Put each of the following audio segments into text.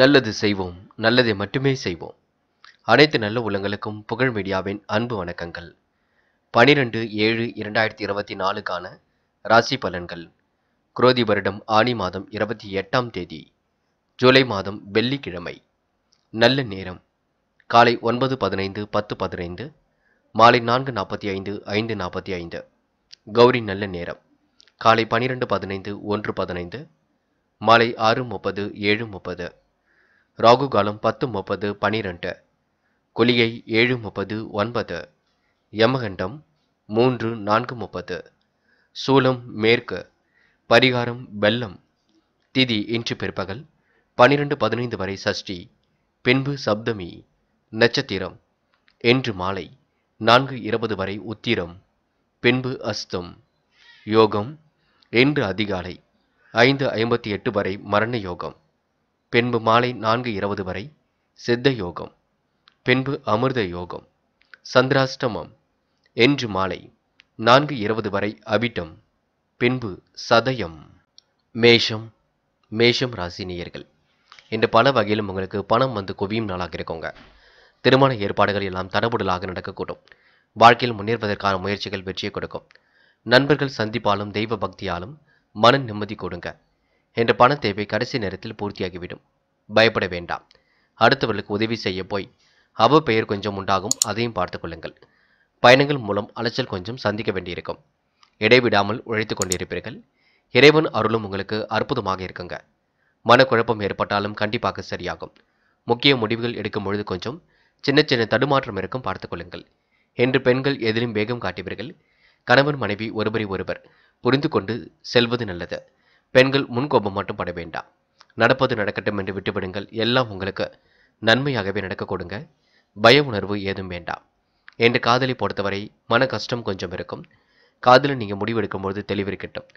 நல்லது செய்வோம் நல்லதை மட்டுமே செய்வோம் அனைத்து நல்ல உள்ளங்களுக்கும் புகழ் மீடியாவின் அன்பு வணக்கங்கள் பனிரெண்டு ஏழு இரண்டாயிரத்தி இருபத்தி நாலுக்கான ராசி பலன்கள் குரோதி வருடம் ஆணி மாதம் இருபத்தி எட்டாம் தேதி ஜூலை மாதம் வெள்ளிக்கிழமை நல்ல நேரம் காலை ஒன்பது பதினைந்து பத்து பதினைந்து மாலை நான்கு நாற்பத்தி ஐந்து ஐந்து நாற்பத்தி ஐந்து கௌரி நல்ல நேரம் காலை பனிரெண்டு பதினைந்து ஒன்று பதினைந்து மாலை ஆறு முப்பது ஏழு முப்பது ராகு காலம் பத்து முப்பது பனிரெண்டு குளியை ஏழு முப்பது ஒன்பது யமகண்டம் மூன்று நான்கு முப்பது சூலம் மேற்கு பரிகாரம் வெள்ளம் திதி இன்று பிற்பகல் பனிரெண்டு பதினைந்து வரை சஷ்டி பின்பு சப்தமி நட்சத்திரம் என்று மாலை நான்கு இருபது வரை உத்திரம் பின்பு அஸ்தம் யோகம் இன்று அதிகாலை ஐந்து ஐம்பத்தி எட்டு வரை மரண யோகம் பின்பு மாலை நான்கு இருபது வரை சித்த யோகம் பின்பு அமிர்த யோகம் சந்திராஷ்டமம் என்று மாலை நான்கு இருபது வரை அபிட்டம் பின்பு சதயம் மேஷம் மேஷம் ராசினியர்கள் இன்று பல வகையிலும் உங்களுக்கு பணம் வந்து குவியும் நாளாக இருக்குங்க திருமண ஏற்பாடுகள் எல்லாம் தடபுடலாக நடக்கக்கூடும் வாழ்க்கையில் முன்னேறுவதற்கான முயற்சிகள் வெற்றியை கொடுக்கும் நண்பர்கள் சந்திப்பாலும் தெய்வ பக்தியாலும் மன நிம்மதி கொடுங்க என்ற பண தேவை கடைசி நேரத்தில் பூர்த்தியாகிவிடும் பயப்பட வேண்டாம் அடுத்தவர்களுக்கு உதவி செய்ய போய் அவ பெயர் கொஞ்சம் உண்டாகும் அதையும் பார்த்து கொள்ளுங்கள் பயணங்கள் மூலம் அலைச்சல் கொஞ்சம் சந்திக்க வேண்டியிருக்கும் இடைவிடாமல் உழைத்து கொண்டிருப்பீர்கள் இறைவன் அருளும் உங்களுக்கு அற்புதமாக இருக்குங்க மனக்குழப்பம் ஏற்பட்டாலும் கண்டிப்பாக சரியாகும் முக்கிய முடிவுகள் எடுக்கும் பொழுது கொஞ்சம் சின்ன சின்ன தடுமாற்றம் இருக்கும் பார்த்துக்கொள்ளுங்கள் என்று பெண்கள் எதிலும் வேகம் காட்டுவீர்கள் கணவன் மனைவி ஒருவரை ஒருவர் புரிந்து கொண்டு செல்வது நல்லது பெண்கள் முன்கோபம் மட்டும் பட வேண்டாம் நடப்பது நடக்கட்டும் என்று விட்டுவிடுங்கள் எல்லாம் உங்களுக்கு நன்மையாகவே நடக்க கொடுங்க பய உணர்வு ஏதும் வேண்டாம் என்று காதலை பொறுத்தவரை மன கஷ்டம் கொஞ்சம் இருக்கும் காதலை நீங்கள் முடிவெடுக்கும்போது தெளிவிருக்கட்டும்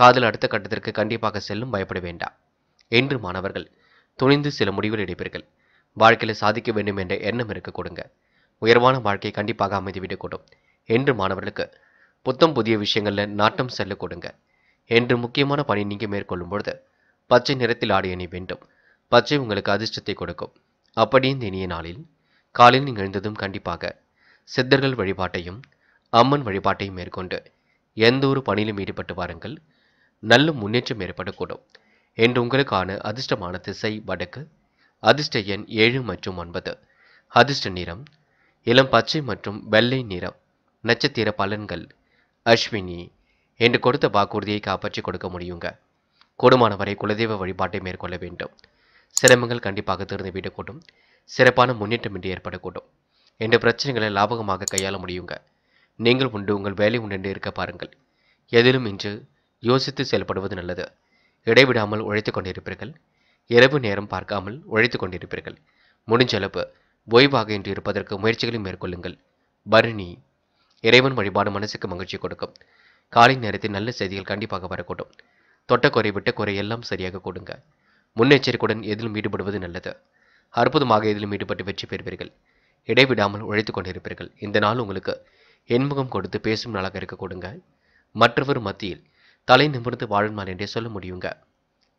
காதல் அடுத்த கட்டத்திற்கு கண்டிப்பாக செல்லும் பயப்பட வேண்டாம் என்று மாணவர்கள் துணிந்து சில முடிவுகள் எடுப்பீர்கள் வாழ்க்கையில் சாதிக்க வேண்டும் என்ற எண்ணம் இருக்க கொடுங்க உயர்வான வாழ்க்கை கண்டிப்பாக அமைதிவிடக்கூடும் என்று மாணவர்களுக்கு புத்தம் புதிய விஷயங்களில் நாட்டம் செல்ல கொடுங்க என்று முக்கியமான பணி நீங்கள் மேற்கொள்ளும் பொழுது பச்சை நிறத்தில் ஆடி அணி வேண்டும் பச்சை உங்களுக்கு அதிர்ஷ்டத்தை கொடுக்கும் அப்படியே இந்த இனிய நாளில் காலில் நீங்கள் எழுந்ததும் கண்டிப்பாக சித்தர்கள் வழிபாட்டையும் அம்மன் வழிபாட்டையும் மேற்கொண்டு எந்த ஒரு பணியிலும் ஈடுபட்டு வாருங்கள் நல்ல முன்னேற்றம் ஏற்படக்கூடும் என்று உங்களுக்கான அதிர்ஷ்டமான திசை வடக்கு அதிர்ஷ்ட எண் ஏழு மற்றும் ஒன்பது அதிர்ஷ்ட நிறம் இளம் பச்சை மற்றும் வெள்ளை நிறம் நட்சத்திர பலன்கள் அஸ்வினி என்று கொடுத்த வாக்குறுதியை காப்பாற்றி கொடுக்க முடியுங்க கூடுமானவரை குலதெய்வ வழிபாட்டை மேற்கொள்ள வேண்டும் சிரமங்கள் கண்டிப்பாக திறந்து விடக்கூடும் சிறப்பான முன்னேற்றமின்றி ஏற்படக்கூடும் என்ற பிரச்சனைகளை லாபகமாக கையாள முடியுங்க நீங்கள் உண்டு உங்கள் வேலை உண்டு இருக்க பாருங்கள் எதிலும் இன்று யோசித்து செயல்படுவது நல்லது இடைவிடாமல் உழைத்து கொண்டிருப்பீர்கள் இரவு நேரம் பார்க்காமல் உழைத்து கொண்டிருப்பீர்கள் முடிஞ்சளவு ஓய்வாக இன்று இருப்பதற்கு முயற்சிகளையும் மேற்கொள்ளுங்கள் பரணி இறைவன் வழிபாடு மனசுக்கு மகிழ்ச்சி கொடுக்கும் காலை நேரத்தில் நல்ல செய்திகள் கண்டிப்பாக வரக்கூடும் தொட்ட குறை விட்ட குறை எல்லாம் சரியாக கொடுங்க முன்னெச்சரிக்கையுடன் எதிலும் ஈடுபடுவது நல்லது அற்புதமாக எதிலும் ஈடுபட்டு வெற்றி பெறுவீர்கள் இடைவிடாமல் உழைத்து கொண்டிருப்பீர்கள் இந்த நாள் உங்களுக்கு இன்முகம் கொடுத்து பேசும் நாளாக இருக்க கொடுங்க மற்றவர் மத்தியில் தலை நிமிர்ந்து வாழ்நாள் என்றே சொல்ல முடியுங்க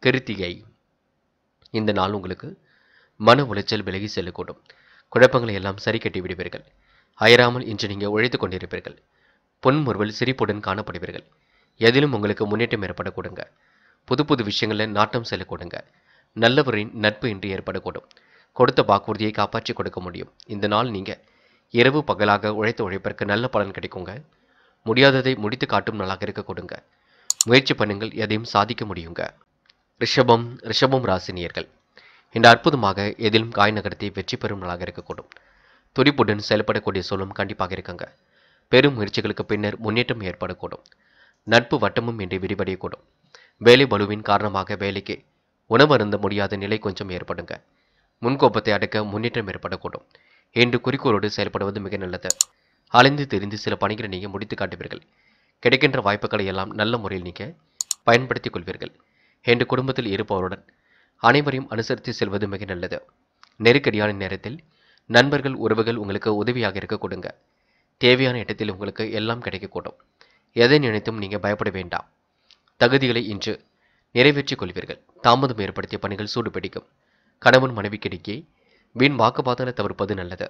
கிருத்திகை இந்த நாள் உங்களுக்கு மன உளைச்சல் விலகி செல்லக்கூடும் குழப்பங்களை எல்லாம் சரி கட்டி விடுவீர்கள் அயராமல் இன்று நீங்கள் உழைத்து கொண்டிருப்பீர்கள் பொன்முறுவல் சிரிப்புடன் காணப்படுவீர்கள் எதிலும் உங்களுக்கு முன்னேற்றம் ஏற்படக்கூடுங்க புது புது விஷயங்களில் நாட்டம் செல்லக்கூடுங்க நல்லவரின் நட்பு இன்றி ஏற்படக்கூடும் கொடுத்த வாக்குறுதியை காப்பாற்றி கொடுக்க முடியும் இந்த நாள் நீங்கள் இரவு பகலாக உழைத்த உழைப்பிற்கு நல்ல பலன் கிடைக்குங்க முடியாததை முடித்து காட்டும் நாளாக இருக்க கொடுங்க முயற்சி பண்ணுங்கள் எதையும் சாதிக்க முடியுங்க ரிஷபம் ரிஷபம் ராசினியர்கள் இந்த அற்புதமாக எதிலும் காய் நகரத்தை வெற்றி பெறும் நாளாக இருக்கக்கூடும் துடிப்புடன் செயல்படக்கூடிய சூழலும் கண்டிப்பாக இருக்குங்க பெரும் முயற்சிகளுக்கு பின்னர் முன்னேற்றம் ஏற்படக்கூடும் நட்பு வட்டமும் இன்றி விரிவடையக்கூடும் வேலை பலுவின் காரணமாக வேலைக்கு உணவு அருந்த முடியாத நிலை கொஞ்சம் ஏற்படுங்க முன்கோபத்தை அடக்க முன்னேற்றம் ஏற்படக்கூடும் என்று குறிக்கோளோடு செயல்படுவது மிக நல்லது அலைந்து தெரிந்து சில பணிகளை நீங்கள் முடித்து காட்டுவீர்கள் கிடைக்கின்ற வாய்ப்புகளை எல்லாம் நல்ல முறையில் நீங்கள் பயன்படுத்திக் கொள்வீர்கள் என்று குடும்பத்தில் இருப்பவருடன் அனைவரையும் அனுசரித்து செல்வது மிக நல்லது நெருக்கடியான நேரத்தில் நண்பர்கள் உறவுகள் உங்களுக்கு உதவியாக இருக்க கொடுங்க தேவையான இடத்தில் உங்களுக்கு எல்லாம் கிடைக்கக்கூடும் எதை நினைத்தும் நீங்கள் பயப்பட வேண்டாம் தகுதிகளை இன்று நிறைவேற்றிக் கொள்வீர்கள் தாமதம் ஏற்படுத்திய பணிகள் சூடுபிடிக்கும் கணவன் மனைவி கிடைக்கி வீண் வாக்குவாதங்களை தவிர்ப்பது நல்லது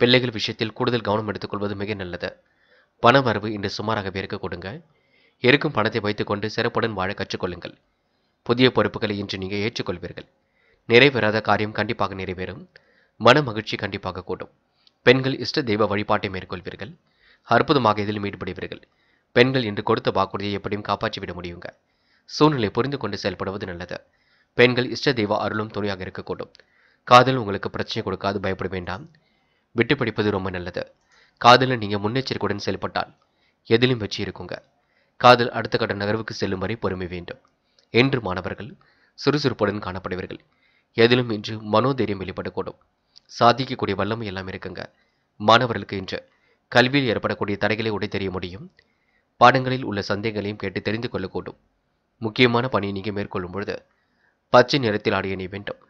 பிள்ளைகள் விஷயத்தில் கூடுதல் கவனம் எடுத்துக்கொள்வது மிக நல்லது பண வரவு இன்று சுமாராகவே இருக்க கொடுங்க இருக்கும் பணத்தை வைத்துக்கொண்டு சிறப்புடன் வாழ கற்றுக்கொள்ளுங்கள் புதிய பொறுப்புகளை இன்று நீங்கள் ஏற்றுக்கொள்வீர்கள் நிறைவேறாத காரியம் கண்டிப்பாக நிறைவேறும் மன மகிழ்ச்சி கண்டிப்பாக கூடும் பெண்கள் இஷ்ட தெய்வ வழிபாட்டை மேற்கொள்வீர்கள் அற்புதமாக இதில் ஈடுபடுவீர்கள் பெண்கள் இன்று கொடுத்த வாக்குறுதியை எப்படியும் காப்பாற்றிவிட முடியுங்க சூழ்நிலை புரிந்து கொண்டு செயல்படுவது நல்லது பெண்கள் இஷ்ட தெய்வ அருளும் துணையாக இருக்கக்கூடும் காதல் உங்களுக்கு பிரச்சனை கொடுக்காது பயப்பட வேண்டாம் விட்டு படிப்பது ரொம்ப நல்லது காதலில் நீங்கள் முன்னெச்சரிக்கையுடன் செயல்பட்டால் எதிலும் வெற்றி இருக்குங்க காதல் அடுத்த கட்ட நகர்வுக்கு செல்லும் வரை பொறுமை வேண்டும் என்று மாணவர்கள் சுறுசுறுப்புடன் காணப்படுவீர்கள் எதிலும் இன்று மனோதைரியம் வெளிப்படக்கூடும் சாதிக்கக்கூடிய வல்லமை எல்லாம் இருக்குங்க மாணவர்களுக்கு இன்று கல்வியில் ஏற்படக்கூடிய தடைகளை உடை தெரிய முடியும் பாடங்களில் உள்ள சந்தேகங்களையும் கேட்டு தெரிந்து கொள்ளக்கூடும் முக்கியமான பணியை நீங்கள் மேற்கொள்ளும் பொழுது பச்சை நிறத்தில் ஆடிய நீ வேண்டும்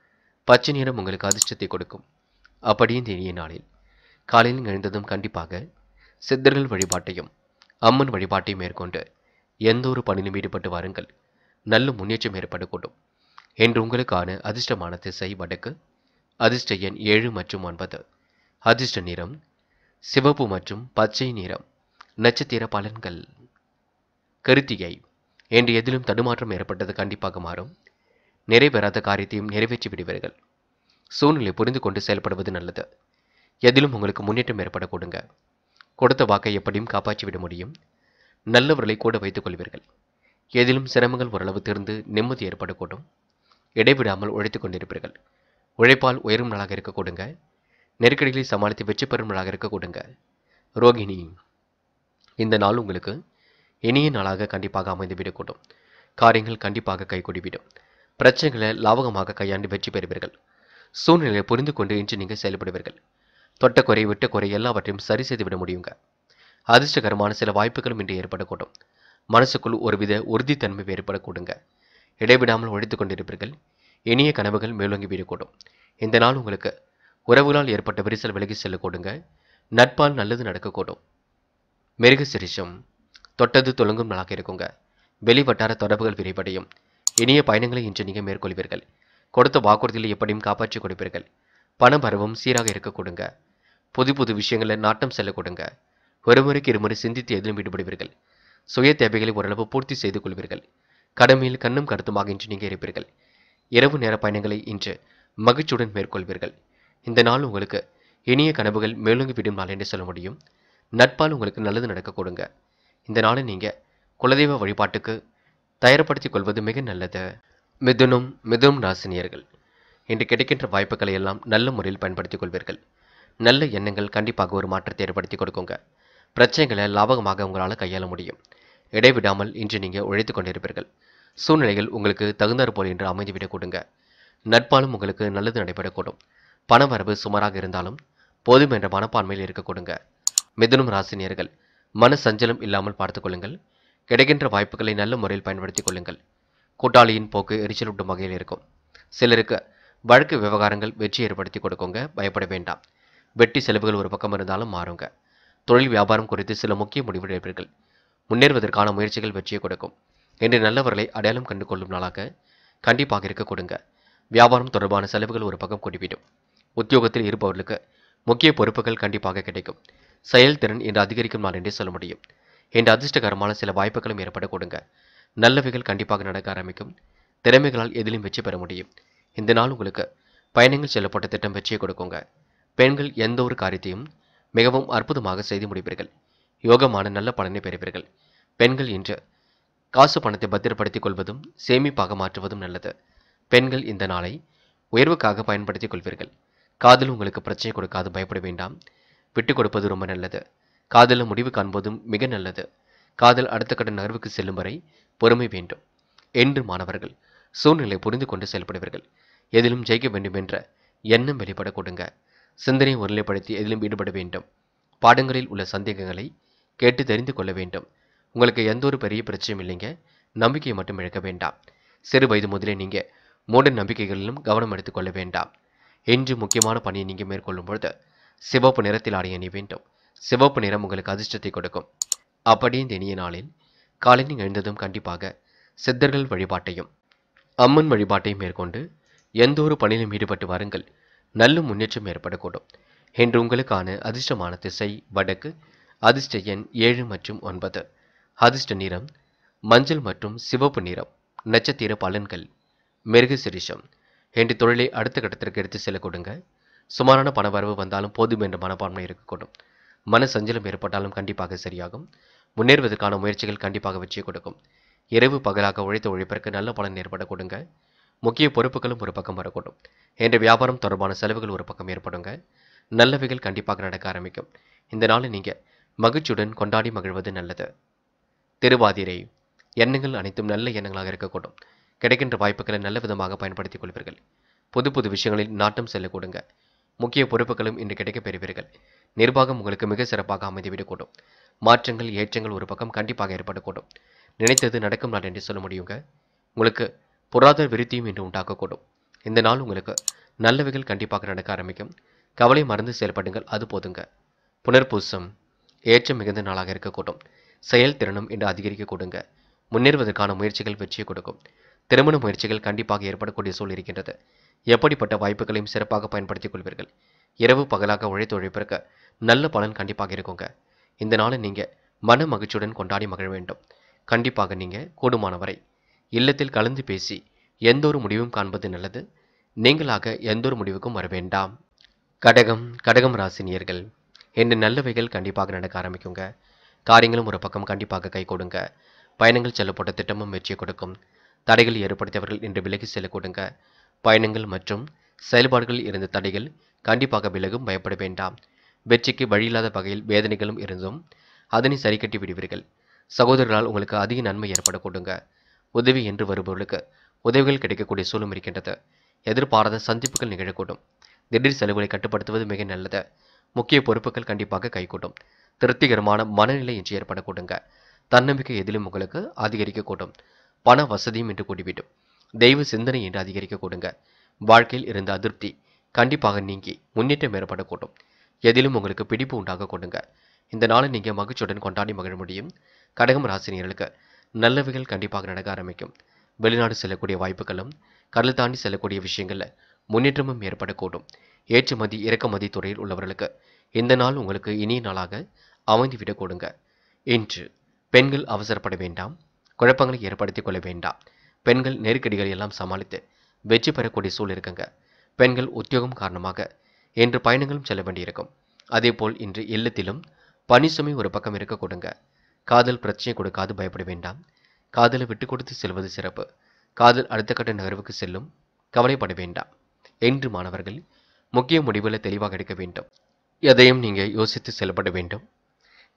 பச்சை நிறம் உங்களுக்கு அதிர்ஷ்டத்தை கொடுக்கும் அப்படியும் இனிய நாளில் காலையில் எழுந்ததும் கண்டிப்பாக சித்தர்கள் வழிபாட்டையும் அம்மன் வழிபாட்டையும் மேற்கொண்டு எந்த ஒரு பணியிலும் ஈடுபட்டு வாருங்கள் நல்ல முன்னேற்றம் ஏற்படக்கூடும் என்று உங்களுக்கான அதிர்ஷ்டமான திசை வடக்கு அதிர்ஷ்ட எண் ஏழு மற்றும் ஒன்பது அதிர்ஷ்ட நிறம் சிவப்பு மற்றும் பச்சை நிறம் நட்சத்திர பலன்கள் கருத்திகை என்று எதிலும் தடுமாற்றம் ஏற்பட்டது கண்டிப்பாக மாறும் நிறைவேறாத காரியத்தையும் நிறைவேற்றி விடுவீர்கள் சூழ்நிலை புரிந்து கொண்டு செயல்படுவது நல்லது எதிலும் உங்களுக்கு முன்னேற்றம் ஏற்பட கொடுங்க கொடுத்த வாக்கை எப்படியும் காப்பாற்றி விட முடியும் நல்லவர்களை கூட வைத்துக் கொள்வீர்கள் எதிலும் சிரமங்கள் ஓரளவு திறந்து நிம்மதி ஏற்படக்கூடும் இடைவிடாமல் உழைத்துக் கொண்டிருப்பீர்கள் உழைப்பால் உயரும் நாளாக இருக்க கொடுங்க நெருக்கடிகளை சமாளித்து வெற்றி பெறும் நாளாக இருக்க கொடுங்க ரோகிணி இந்த நாள் உங்களுக்கு இனிய நாளாக கண்டிப்பாக அமைந்துவிடக்கூடும் காரியங்கள் கண்டிப்பாக கைகூடிவிடும் பிரச்சனைகளை லாபகமாக கையாண்டு வெற்றி பெறுவீர்கள் சூழ்நிலையை புரிந்து கொண்டு இன்று நீங்கள் செயல்படுவீர்கள் தொட்டக்குறை விட்டக்குறை எல்லாவற்றையும் சரி செய்துவிட முடியுங்க அதிர்ஷ்டகரமான சில வாய்ப்புகளும் இன்று ஏற்படக்கூடும் மனசுக்குள் ஒருவித உறுதித்தன்மை ஏற்படக்கூடுங்க இடைவிடாமல் ஒழித்து கொண்டிருப்பீர்கள் இனிய கனவுகள் மேலோங்கி விடக்கூடும் இந்த நாள் உங்களுக்கு உறவுகளால் ஏற்பட்ட விரிசல் விலகி செல்லக்கூடுங்க நட்பால் நல்லது நடக்கக்கூடும் மிருக சிரிஷம் தொட்டது தொழுங்கும் நாளாக இருக்குங்க வெளி வட்டார தொடர்புகள் விரிவடையும் இனிய பயணங்களை இன்று நீங்கள் மேற்கொள்வீர்கள் கொடுத்த வாக்குறுதிகளை எப்படியும் காப்பாற்றி கொடுப்பீர்கள் பணம் பருவம் சீராக இருக்க கொடுங்க புது புது விஷயங்களில் நாட்டம் செல்ல கொடுங்க ஒருமுறைக்கு இருமுறை சிந்தித்து எதிலும் ஈடுபடுவீர்கள் சுய தேவைகளை ஓரளவு பூர்த்தி செய்து கொள்வீர்கள் கடமையில் கண்ணும் கருத்துமாக இன்று நீங்கள் இருப்பீர்கள் இரவு நேர பயணங்களை இன்று மகிழ்ச்சியுடன் மேற்கொள்வீர்கள் இந்த நாள் உங்களுக்கு இனிய கனவுகள் மேலோங்கி விடும் நாள் என்று சொல்ல முடியும் நட்பால் உங்களுக்கு நல்லது நடக்க கொடுங்க இந்த நாளை நீங்கள் குலதெய்வ வழிபாட்டுக்கு தயார்படுத்திக் கொள்வது மிக நல்லது மிதுனும் மிதுனும் ராசினியர்கள் இன்று கிடைக்கின்ற வாய்ப்புகளை எல்லாம் நல்ல முறையில் பயன்படுத்திக் கொள்வீர்கள் நல்ல எண்ணங்கள் கண்டிப்பாக ஒரு மாற்றத்தை ஏற்படுத்தி கொடுக்குங்க பிரச்சனைகளை லாபகமாக உங்களால் கையாள முடியும் இடைவிடாமல் இன்று நீங்கள் உழைத்து கொண்டிருப்பீர்கள் சூழ்நிலைகள் உங்களுக்கு தகுந்தாறு போல் என்று அமைந்துவிடக் கொடுங்க நட்பாலும் உங்களுக்கு நல்லது நடைபெறக்கூடும் பணவரவு சுமாராக இருந்தாலும் போதும் என்ற மனப்பான்மையில் இருக்கக்கூடுங்க கொடுங்க மிதுனும் ராசினியர்கள் மன சஞ்சலம் இல்லாமல் பார்த்துக்கொள்ளுங்கள் கிடைக்கின்ற வாய்ப்புகளை நல்ல முறையில் பயன்படுத்திக் கொள்ளுங்கள் கூட்டாளியின் போக்கு எரிச்சலூட்டும் வகையில் இருக்கும் சிலருக்கு வழக்கு விவகாரங்கள் வெற்றி ஏற்படுத்தி கொடுக்குங்க பயப்பட வேண்டாம் வெட்டி செலவுகள் ஒரு பக்கம் இருந்தாலும் மாறுங்க தொழில் வியாபாரம் குறித்து சில முக்கிய முடிவு எடுப்பீர்கள் முன்னேறுவதற்கான முயற்சிகள் வெற்றியை கொடுக்கும் என்று நல்லவர்களை அடையாளம் கண்டு கொள்ளும் நாளாக கண்டிப்பாக இருக்க கொடுங்க வியாபாரம் தொடர்பான செலவுகள் ஒரு பக்கம் கொடிவிடும் உத்தியோகத்தில் இருப்பவர்களுக்கு முக்கிய பொறுப்புகள் கண்டிப்பாக கிடைக்கும் செயல்திறன் என்று அதிகரிக்கும் நாள் என்றே சொல்ல முடியும் என்று அதிர்ஷ்டகரமான சில வாய்ப்புகளும் ஏற்பட கொடுங்க நல்லவைகள் கண்டிப்பாக நடக்க ஆரம்பிக்கும் திறமைகளால் எதிலும் வெற்றி பெற முடியும் இந்த நாள் உங்களுக்கு பயணங்கள் செல்லப்பட்ட திட்டம் வெற்றியை கொடுக்குங்க பெண்கள் எந்த ஒரு காரியத்தையும் மிகவும் அற்புதமாக செய்து முடிப்பீர்கள் யோகமான நல்ல பலனை பெறுவீர்கள் பெண்கள் இன்று காசு பணத்தை பத்திரப்படுத்திக் கொள்வதும் சேமிப்பாக மாற்றுவதும் நல்லது பெண்கள் இந்த நாளை உயர்வுக்காக பயன்படுத்திக் கொள்வீர்கள் காதல் உங்களுக்கு பிரச்சனை கொடுக்காது பயப்பட வேண்டாம் விட்டு கொடுப்பது ரொம்ப நல்லது காதலில் முடிவு காண்பதும் மிக நல்லது காதல் அடுத்த கட்ட நகர்வுக்கு செல்லும் வரை பொறுமை வேண்டும் என்று மாணவர்கள் சூழ்நிலை புரிந்து கொண்டு செயல்படுவீர்கள் எதிலும் ஜெயிக்க வேண்டும் என்ற எண்ணம் வெளிப்பட கொடுங்க சிந்தனையை ஒருநிலைப்படுத்தி எதிலும் ஈடுபட வேண்டும் பாடங்களில் உள்ள சந்தேகங்களை கேட்டு தெரிந்து கொள்ள வேண்டும் உங்களுக்கு எந்த ஒரு பெரிய பிரச்சனையும் இல்லைங்க நம்பிக்கையை மட்டும் இழக்க வேண்டாம் சிறு வயது முதலே நீங்கள் மூட நம்பிக்கைகளிலும் கவனம் எடுத்துக்கொள்ள வேண்டாம் இன்று முக்கியமான பணியை நீங்கள் மேற்கொள்ளும் பொழுது சிவப்பு நிறத்தில் ஆடை அணிய வேண்டும் சிவப்பு நிறம் உங்களுக்கு அதிர்ஷ்டத்தை கொடுக்கும் அப்படி இந்த இனிய நாளில் காலை நீங்கள் எழுந்ததும் கண்டிப்பாக சித்தர்கள் வழிபாட்டையும் அம்மன் வழிபாட்டையும் மேற்கொண்டு எந்த ஒரு பணியிலும் ஈடுபட்டு வாருங்கள் நல்ல முன்னேற்றம் ஏற்படக்கூடும் என்று உங்களுக்கான அதிர்ஷ்டமான திசை வடக்கு அதிர்ஷ்ட எண் ஏழு மற்றும் ஒன்பது அதிர்ஷ்ட நிறம் மஞ்சள் மற்றும் சிவப்பு நிறம் நட்சத்திர பலன்கள் மெருகு சிரிஷம் என்று தொழிலை அடுத்த கட்டத்திற்கு எடுத்து செல்ல கொடுங்க சுமாரான பண வரவு வந்தாலும் போதும் என்ற மனப்பான்மை இருக்கக்கூடும் மன சஞ்சலம் ஏற்பட்டாலும் கண்டிப்பாக சரியாகும் முன்னேறுவதற்கான முயற்சிகள் கண்டிப்பாக வெற்றி கொடுக்கும் இரவு பகலாக உழைத்த உழைப்பிற்கு நல்ல பலன் ஏற்பட கொடுங்க முக்கிய பொறுப்புகளும் ஒரு பக்கம் வரக்கூடும் என்ற வியாபாரம் தொடர்பான செலவுகள் ஒரு பக்கம் ஏற்படுங்க நல்லவைகள் கண்டிப்பாக நடக்க ஆரம்பிக்கும் இந்த நாளை நீங்கள் மகிழ்ச்சியுடன் கொண்டாடி மகிழ்வது நல்லது திருவாதிரை எண்ணங்கள் அனைத்தும் நல்ல எண்ணங்களாக இருக்கக்கூடும் கிடைக்கின்ற வாய்ப்புகளை நல்ல விதமாக பயன்படுத்திக் கொள்வீர்கள் புது புது விஷயங்களில் நாட்டம் செல்லக்கூடுங்க முக்கிய பொறுப்புகளும் இன்று கிடைக்கப் பெறுவீர்கள் நிர்வாகம் உங்களுக்கு மிக சிறப்பாக அமைந்துவிடக்கூடும் மாற்றங்கள் ஏற்றங்கள் ஒரு பக்கம் கண்டிப்பாக ஏற்படக்கூடும் நினைத்தது நடக்கும் நாள் என்று சொல்ல முடியுங்க உங்களுக்கு புராதர் விருத்தியும் இன்று உண்டாக்கக்கூடும் இந்த நாள் உங்களுக்கு நல்லவைகள் கண்டிப்பாக நடக்க ஆரம்பிக்கும் கவலை மறந்து செயல்படுங்கள் அது போதுங்க புனர்பூசம் ஏற்றம் மிகுந்த நாளாக இருக்கக்கூடும் செயல்திறனும் இன்று அதிகரிக்க கொடுங்க முன்னேறுவதற்கான முயற்சிகள் வெற்றியை கொடுக்கும் திருமண முயற்சிகள் கண்டிப்பாக ஏற்படக்கூடிய சூழல் இருக்கின்றது எப்படிப்பட்ட வாய்ப்புகளையும் சிறப்பாக பயன்படுத்திக் கொள்வீர்கள் இரவு பகலாக உழைத்து உழைப்பிற்கு நல்ல பலன் கண்டிப்பாக இருக்குங்க இந்த நாளை நீங்கள் மன மகிழ்ச்சியுடன் கொண்டாடி மகிழ வேண்டும் கண்டிப்பாக நீங்கள் கூடுமானவரை இல்லத்தில் கலந்து பேசி எந்த ஒரு முடிவும் காண்பது நல்லது நீங்களாக எந்த ஒரு முடிவுக்கும் வர வேண்டாம் கடகம் கடகம் ராசினியர்கள் என்று நல்லவைகள் கண்டிப்பாக நடக்க ஆரம்பிக்குங்க காரியங்களும் ஒரு பக்கம் கண்டிப்பாக கை கொடுங்க பயணங்கள் செல்லப்பட்ட திட்டமும் வெற்றியை கொடுக்கும் தடைகள் ஏற்படுத்தியவர்கள் இன்று விலகி செல்லக்கொடுங்க பயணங்கள் மற்றும் செயல்பாடுகளில் இருந்த தடைகள் கண்டிப்பாக விலகும் பயப்பட வேண்டாம் வெற்றிக்கு வழியில்லாத வகையில் வேதனைகளும் இருந்தும் அதனை சரிக்கட்டி விடுவீர்கள் சகோதரர்களால் உங்களுக்கு அதிக நன்மை கொடுங்க உதவி என்று வருபவர்களுக்கு உதவிகள் கிடைக்கக்கூடிய சூழலும் இருக்கின்றது எதிர்பாராத சந்திப்புகள் நிகழக்கூடும் திடீர் செலவுகளை கட்டுப்படுத்துவது மிக நல்லது முக்கிய பொறுப்புகள் கண்டிப்பாக கைகூடும் திருப்திகரமான மனநிலை என்று ஏற்படக்கூடுங்க தன்னம்பிக்கை எதிலும் உங்களுக்கு அதிகரிக்கக்கூடும் பண வசதியும் என்று கூடிவிடும் தெய்வ சிந்தனை என்று அதிகரிக்கக்கூடுங்க வாழ்க்கையில் இருந்த அதிருப்தி கண்டிப்பாக நீங்கி முன்னேற்றம் ஏற்படக்கூடும் எதிலும் உங்களுக்கு பிடிப்பு உண்டாக கொடுங்க இந்த நாளை நீங்கள் மகிழ்ச்சியுடன் கொண்டாடி மகிழ முடியும் கடகம் ராசினியர்களுக்கு நல்லவைகள் கண்டிப்பாக நடக்க ஆரம்பிக்கும் வெளிநாடு செல்லக்கூடிய வாய்ப்புகளும் கடல் தாண்டி செல்லக்கூடிய விஷயங்களில் முன்னேற்றமும் ஏற்படக்கூடும் ஏற்றுமதி இறக்குமதி துறையில் உள்ளவர்களுக்கு இந்த நாள் உங்களுக்கு இனிய நாளாக அமைந்துவிடக் கொடுங்க இன்று பெண்கள் அவசரப்பட வேண்டாம் குழப்பங்களை ஏற்படுத்திக் கொள்ள வேண்டாம் பெண்கள் நெருக்கடிகளை எல்லாம் சமாளித்து வெற்றி பெறக்கூடிய சூழ் இருக்குங்க பெண்கள் உத்தியோகம் காரணமாக இன்று பயணங்களும் செல்ல வேண்டியிருக்கும் அதேபோல் இன்று இல்லத்திலும் பனிசுமை சுமை ஒரு பக்கம் இருக்க கொடுங்க காதல் பிரச்சனை கொடுக்காது பயப்பட வேண்டாம் காதலை விட்டு கொடுத்து செல்வது சிறப்பு காதல் அடுத்த கட்ட நகர்வுக்கு செல்லும் கவலைப்பட வேண்டாம் என்று மாணவர்கள் முக்கிய முடிவுகளை தெளிவாக எடுக்க வேண்டும் எதையும் நீங்கள் யோசித்து செயல்பட வேண்டும்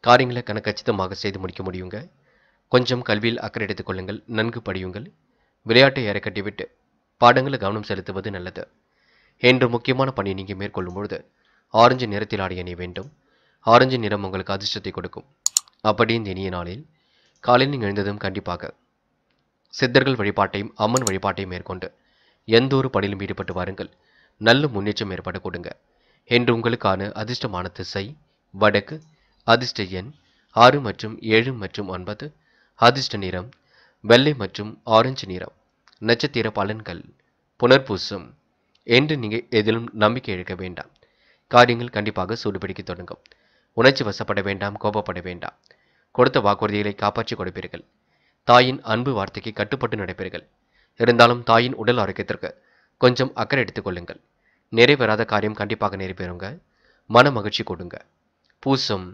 காரியங்களை கணக்கு கச்சிதமாக செய்து முடிக்க முடியுங்க கொஞ்சம் கல்வியில் அக்கறை எடுத்துக்கொள்ளுங்கள் நன்கு படியுங்கள் விளையாட்டை கட்டிவிட்டு பாடங்களை கவனம் செலுத்துவது நல்லது என்று முக்கியமான பணியை நீங்கள் மேற்கொள்ளும் பொழுது ஆரஞ்சு நிறத்தில் ஆடிய நீ வேண்டும் ஆரஞ்சு நிறம் உங்களுக்கு அதிர்ஷ்டத்தை கொடுக்கும் அப்படியே இந்த இனிய நாளில் காலையில் நீங்கள் எழுந்ததும் கண்டிப்பாக சித்தர்கள் வழிபாட்டையும் அம்மன் வழிபாட்டையும் மேற்கொண்டு எந்த ஒரு பணியிலும் ஈடுபட்டு வாருங்கள் நல்ல முன்னேற்றம் ஏற்பாடு கொடுங்க என்று உங்களுக்கான அதிர்ஷ்டமான திசை வடக்கு அதிர்ஷ்ட எண் ஆறு மற்றும் ஏழு மற்றும் ஒன்பது அதிர்ஷ்ட நிறம் வெள்ளை மற்றும் ஆரஞ்சு நிறம் நட்சத்திர பலன்கள் புனர்பூசம் என்று நீங்கள் எதிலும் நம்பிக்கை எழுக்க வேண்டாம் காரியங்கள் கண்டிப்பாக சூடுபிடிக்க தொடங்கும் உணர்ச்சி வசப்பட வேண்டாம் கோபப்பட வேண்டாம் கொடுத்த வாக்குறுதிகளை காப்பாற்றி கொடுப்பீர்கள் தாயின் அன்பு வார்த்தைக்கு கட்டுப்பட்டு நடப்பீர்கள் இருந்தாலும் தாயின் உடல் ஆரோக்கியத்திற்கு கொஞ்சம் அக்கறை எடுத்துக்கொள்ளுங்கள் நிறைவேறாத காரியம் கண்டிப்பாக நிறைவேறுங்க மன மகிழ்ச்சி கொடுங்க பூசம்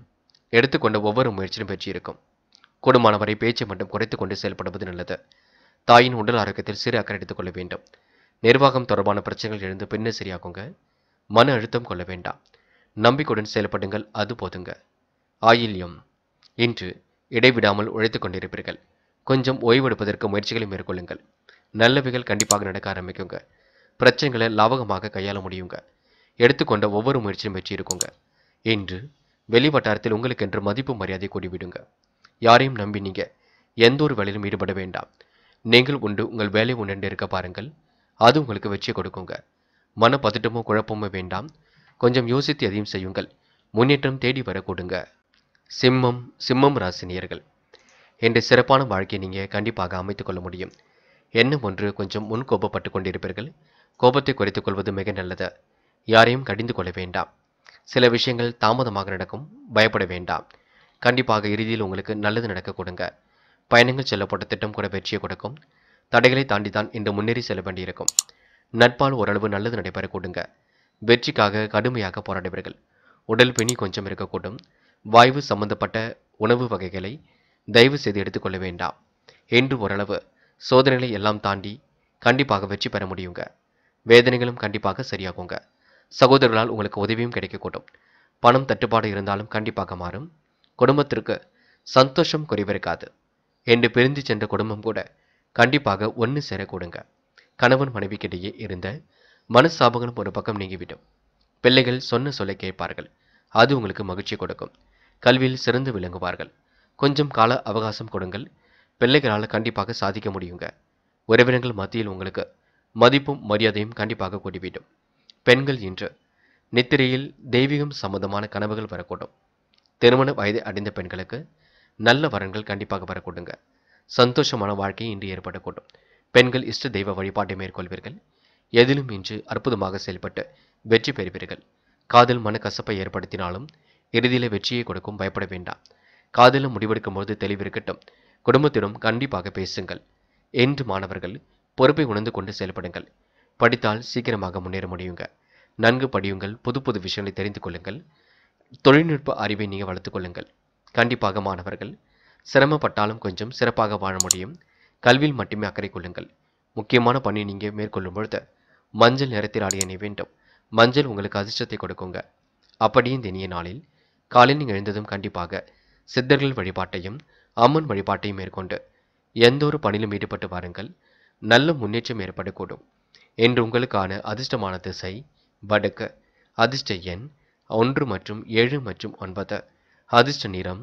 எடுத்துக்கொண்ட ஒவ்வொரு முயற்சியும் வெற்றி இருக்கும் கூடுமானவரை பேச்சை மட்டும் குறைத்து கொண்டு செயல்படுவது நல்லது தாயின் உடல் ஆரோக்கியத்தில் சிறு அக்கறை எடுத்துக் கொள்ள வேண்டும் நிர்வாகம் தொடர்பான பிரச்சனைகள் எழுந்து பின்ன சரியாகுங்க மன அழுத்தம் கொள்ள வேண்டாம் நம்பிக்கையுடன் செயல்படுங்கள் அது போதுங்க ஆயில்யம் இன்று இடைவிடாமல் உழைத்து கொண்டிருப்பீர்கள் கொஞ்சம் ஓய்வெடுப்பதற்கு முயற்சிகளை மேற்கொள்ளுங்கள் நல்லவைகள் கண்டிப்பாக நடக்க ஆரம்பிக்குங்க பிரச்சனைகளை லாபகமாக கையாள முடியுங்க எடுத்துக்கொண்ட ஒவ்வொரு முயற்சியும் வெற்றி இருக்குங்க இன்று வெளி வட்டாரத்தில் என்று மதிப்பு மரியாதை கூடிவிடுங்க யாரையும் நம்பி நீங்கள் எந்த ஒரு வேலையிலும் ஈடுபட வேண்டாம் நீங்கள் உண்டு உங்கள் வேலை உண்டு இருக்க பாருங்கள் அது உங்களுக்கு வெற்றி கொடுக்குங்க மன பதட்டமோ குழப்பமோ வேண்டாம் கொஞ்சம் யோசித்து எதையும் செய்யுங்கள் முன்னேற்றம் தேடி வரக்கூடுங்க சிம்மம் சிம்மம் ராசினியர்கள் என்ற சிறப்பான வாழ்க்கையை நீங்கள் கண்டிப்பாக அமைத்துக்கொள்ள முடியும் என்ன ஒன்று கொஞ்சம் முன் கோபப்பட்டு கொண்டிருப்பீர்கள் கோபத்தை குறைத்துக் கொள்வது மிக நல்லது யாரையும் கடிந்து கொள்ள வேண்டாம் சில விஷயங்கள் தாமதமாக நடக்கும் பயப்பட வேண்டாம் கண்டிப்பாக இறுதியில் உங்களுக்கு நல்லது நடக்க கொடுங்க பயணங்கள் செல்லப்பட்ட திட்டம் கூட வெற்றியை கொடுக்கும் தடைகளை தாண்டி தான் இன்று முன்னேறி செல்ல வேண்டியிருக்கும் நட்பால் ஓரளவு நல்லது நடைபெற கொடுங்க வெற்றிக்காக கடுமையாக போராடுவீர்கள் உடல் பிணி கொஞ்சம் இருக்கக்கூடும் வாய்வு சம்பந்தப்பட்ட உணவு வகைகளை தயவு செய்து எடுத்துக்கொள்ள வேண்டாம் என்று ஓரளவு சோதனைகளை எல்லாம் தாண்டி கண்டிப்பாக வெற்றி பெற முடியுங்க வேதனைகளும் கண்டிப்பாக சரியாகுங்க சகோதரர்களால் உங்களுக்கு உதவியும் கிடைக்கக்கூடும் பணம் தட்டுப்பாடு இருந்தாலும் கண்டிப்பாக மாறும் குடும்பத்திற்கு சந்தோஷம் குறைவிருக்காது என்று பிரிந்து சென்ற குடும்பம் கூட கண்டிப்பாக ஒன்று சேரக்கூடுங்க கணவன் மனைவிக்கிடையே இருந்த மனசாபகனம் ஒரு பக்கம் நீங்கிவிடும் பிள்ளைகள் சொன்ன சொல்லை கேட்பார்கள் அது உங்களுக்கு மகிழ்ச்சி கொடுக்கும் கல்வியில் சிறந்து விளங்குவார்கள் கொஞ்சம் கால அவகாசம் கொடுங்கள் பிள்ளைகளால் கண்டிப்பாக சாதிக்க முடியுங்க உறவினர்கள் மத்தியில் உங்களுக்கு மதிப்பும் மரியாதையும் கண்டிப்பாக கூடிவிடும் பெண்கள் இன்று நித்திரையில் தெய்வீகம் சம்பந்தமான கனவுகள் வரக்கூடும் திருமண வயதை அடைந்த பெண்களுக்கு நல்ல வரன்கள் கண்டிப்பாக வரக்கூடுங்க சந்தோஷமான வாழ்க்கை இன்று ஏற்படக்கூடும் பெண்கள் இஷ்ட தெய்வ வழிபாட்டை மேற்கொள்வீர்கள் எதிலும் இன்று அற்புதமாக செயல்பட்டு வெற்றி பெறுவீர்கள் காதல் மனக்கசப்பை ஏற்படுத்தினாலும் இறுதியில் வெற்றியை கொடுக்கும் பயப்பட வேண்டாம் காதலில் முடிவெடுக்கும் போது தெளிவிருக்கட்டும் குடும்பத்திடம் கண்டிப்பாக பேசுங்கள் என்று மாணவர்கள் பொறுப்பை உணர்ந்து கொண்டு செயல்படுங்கள் படித்தால் சீக்கிரமாக முன்னேற முடியுங்க நன்கு படியுங்கள் புது புது விஷயங்களை தெரிந்து கொள்ளுங்கள் தொழில்நுட்ப அறிவை நீங்கள் வளர்த்துக்கொள்ளுங்கள் கண்டிப்பாக மாணவர்கள் சிரமப்பட்டாலும் கொஞ்சம் சிறப்பாக வாழ முடியும் கல்வியில் மட்டுமே அக்கறை கொள்ளுங்கள் முக்கியமான பணி நீங்கள் மேற்கொள்ளும் பொழுது மஞ்சள் நிறத்தில் அடையணி வேண்டும் மஞ்சள் உங்களுக்கு அதிர்ஷ்டத்தை கொடுக்குங்க அப்படியும் தினிய நாளில் காலையில் நீங்கள் எழுந்ததும் கண்டிப்பாக சித்தர்கள் வழிபாட்டையும் அம்மன் வழிபாட்டையும் மேற்கொண்டு எந்த ஒரு பணியிலும் ஈடுபட்டு வாருங்கள் நல்ல முன்னேற்றம் ஏற்படக்கூடும் என்று உங்களுக்கான அதிர்ஷ்டமான திசை வடக்கு அதிர்ஷ்ட எண் ஒன்று மற்றும் ஏழு மற்றும் ஒன்பது அதிர்ஷ்ட நிறம்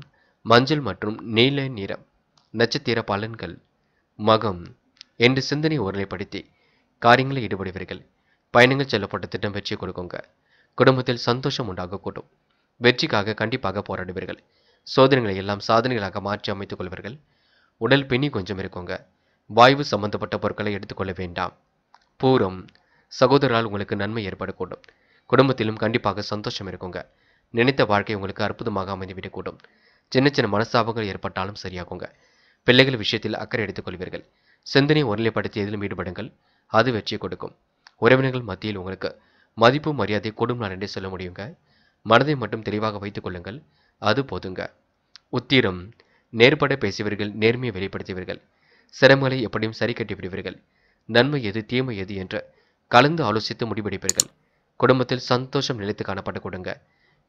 மஞ்சள் மற்றும் நீல நிறம் நட்சத்திர பலன்கள் மகம் என்று சிந்தனை ஒருநிலைப்படுத்தி காரியங்களில் ஈடுபடுவீர்கள் பயணங்கள் செல்லப்பட்ட திட்டம் வெற்றி கொடுக்குங்க குடும்பத்தில் சந்தோஷம் உண்டாகக்கூடும் வெற்றிக்காக கண்டிப்பாக போராடுவீர்கள் சோதனைகளை எல்லாம் சாதனைகளாக மாற்றி அமைத்துக் கொள்வீர்கள் உடல் பின்னி கொஞ்சம் இருக்குங்க வாய்வு சம்பந்தப்பட்ட பொருட்களை எடுத்துக்கொள்ள வேண்டாம் பூரம் சகோதரால் உங்களுக்கு நன்மை ஏற்படக்கூடும் குடும்பத்திலும் கண்டிப்பாக சந்தோஷம் இருக்குங்க நினைத்த வாழ்க்கை உங்களுக்கு அற்புதமாக அமைந்துவிடக்கூடும் சின்ன சின்ன மனஸ்தாபங்கள் ஏற்பட்டாலும் சரியாகுங்க பிள்ளைகள் விஷயத்தில் அக்கறை எடுத்துக்கொள்வீர்கள் சிந்தனை ஒருநிலைப்படுத்தி எதிலும் ஈடுபடுங்கள் அது வெற்றியை கொடுக்கும் உறவினர்கள் மத்தியில் உங்களுக்கு மதிப்பு மரியாதை கொடும் நான் என்று சொல்ல முடியுங்க மனதை மட்டும் தெளிவாக வைத்துக் கொள்ளுங்கள் அது போதுங்க உத்திரம் நேர்பட பேசியவர்கள் நேர்மையை வெளிப்படுத்தியவர்கள் சிரமங்களை எப்படியும் சரி கட்டிவிடுவீர்கள் நன்மை எது தீமை எது என்று கலந்து ஆலோசித்து முடிவெடுப்பீர்கள் குடும்பத்தில் சந்தோஷம் நிலைத்து காணப்பட கொடுங்க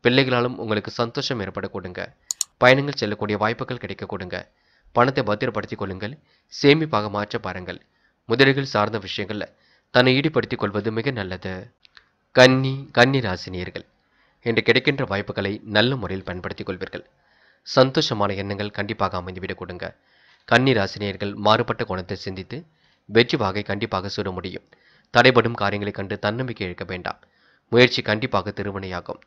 பிள்ளைகளாலும் உங்களுக்கு சந்தோஷம் ஏற்பட கொடுங்க பயணங்கள் செல்லக்கூடிய வாய்ப்புகள் கிடைக்க கொடுங்க பணத்தை பத்திரப்படுத்திக் கொள்ளுங்கள் சேமிப்பாக மாற்ற பாருங்கள் முதலீடுகள் சார்ந்த விஷயங்களில் தன்னை ஈடுபடுத்திக் கொள்வது மிக நல்லது கன்னி கன்னி ராசினியர்கள் இன்று கிடைக்கின்ற வாய்ப்புகளை நல்ல முறையில் பயன்படுத்திக் கொள்வீர்கள் சந்தோஷமான எண்ணங்கள் கண்டிப்பாக அமைந்துவிடக் கொடுங்க கன்னி ராசினியர்கள் மாறுபட்ட கோணத்தை சிந்தித்து வெற்றி வாகை கண்டிப்பாக சுட முடியும் தடைபடும் காரியங்களை கண்டு தன்னம்பிக்கை இழக்க வேண்டாம் முயற்சி கண்டிப்பாக திருவினையாகும்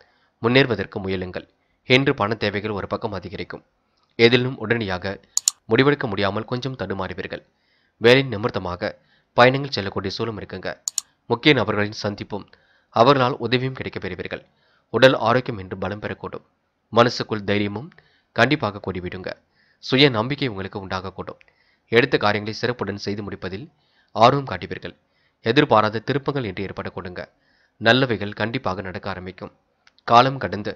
முன்னேறுவதற்கு முயலுங்கள் என்று பண தேவைகள் ஒரு பக்கம் அதிகரிக்கும் எதிலும் உடனடியாக முடிவெடுக்க முடியாமல் கொஞ்சம் தடுமாறுவீர்கள் வேலை நிமித்தமாக பயணங்கள் செல்லக்கூடிய சூழலும் இருக்குங்க முக்கிய நபர்களின் சந்திப்பும் அவர்களால் உதவியும் கிடைக்கப் பெறுவீர்கள் உடல் ஆரோக்கியம் என்று பலம் பெறக்கூடும் மனசுக்குள் தைரியமும் கண்டிப்பாக கூடிவிடுங்க சுய நம்பிக்கை உங்களுக்கு உண்டாகக்கூடும் எடுத்த காரியங்களை சிறப்புடன் செய்து முடிப்பதில் ஆர்வம் காட்டிவீர்கள் எதிர்பாராத திருப்பங்கள் என்று கொடுங்க நல்லவைகள் கண்டிப்பாக நடக்க ஆரம்பிக்கும் காலம் கடந்து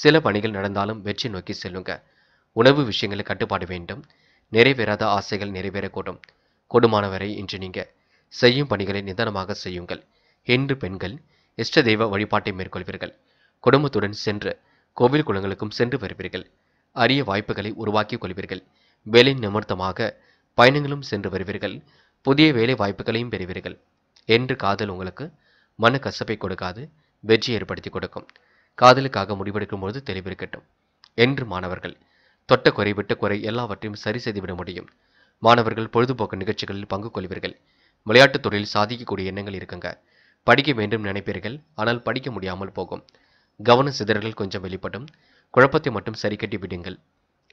சில பணிகள் நடந்தாலும் வெற்றி நோக்கி செல்லுங்க உணவு விஷயங்களை கட்டுப்பாடு வேண்டும் நிறைவேறாத ஆசைகள் நிறைவேறக்கூடும் கொடுமானவரை இன்று நீங்க செய்யும் பணிகளை நிதானமாக செய்யுங்கள் இன்று பெண்கள் இஷ்ட தெய்வ வழிபாட்டை மேற்கொள்வீர்கள் குடும்பத்துடன் சென்று கோவில் குளங்களுக்கும் சென்று வருவீர்கள் அரிய வாய்ப்புகளை உருவாக்கிக் கொள்வீர்கள் வேலை நிமர்த்தமாக பயணங்களும் சென்று வருவீர்கள் புதிய வேலை வாய்ப்புகளையும் பெறுவீர்கள் என்று காதல் உங்களுக்கு மன கசப்பை கொடுக்காது வெற்றி ஏற்படுத்தி கொடுக்கும் காதலுக்காக முடிவெடுக்கும் பொழுது தெளிவிருக்கட்டும் என்று மாணவர்கள் தொட்ட குறை விட்ட குறை எல்லாவற்றையும் சரி செய்துவிட முடியும் மாணவர்கள் பொழுதுபோக்கு நிகழ்ச்சிகளில் பங்கு கொள்வீர்கள் விளையாட்டுத் துறையில் சாதிக்கக்கூடிய எண்ணங்கள் இருக்குங்க படிக்க வேண்டும் நினைப்பீர்கள் ஆனால் படிக்க முடியாமல் போகும் கவன சிதறல்கள் கொஞ்சம் வெளிப்படும் குழப்பத்தை மட்டும் சரி கட்டி விடுங்கள்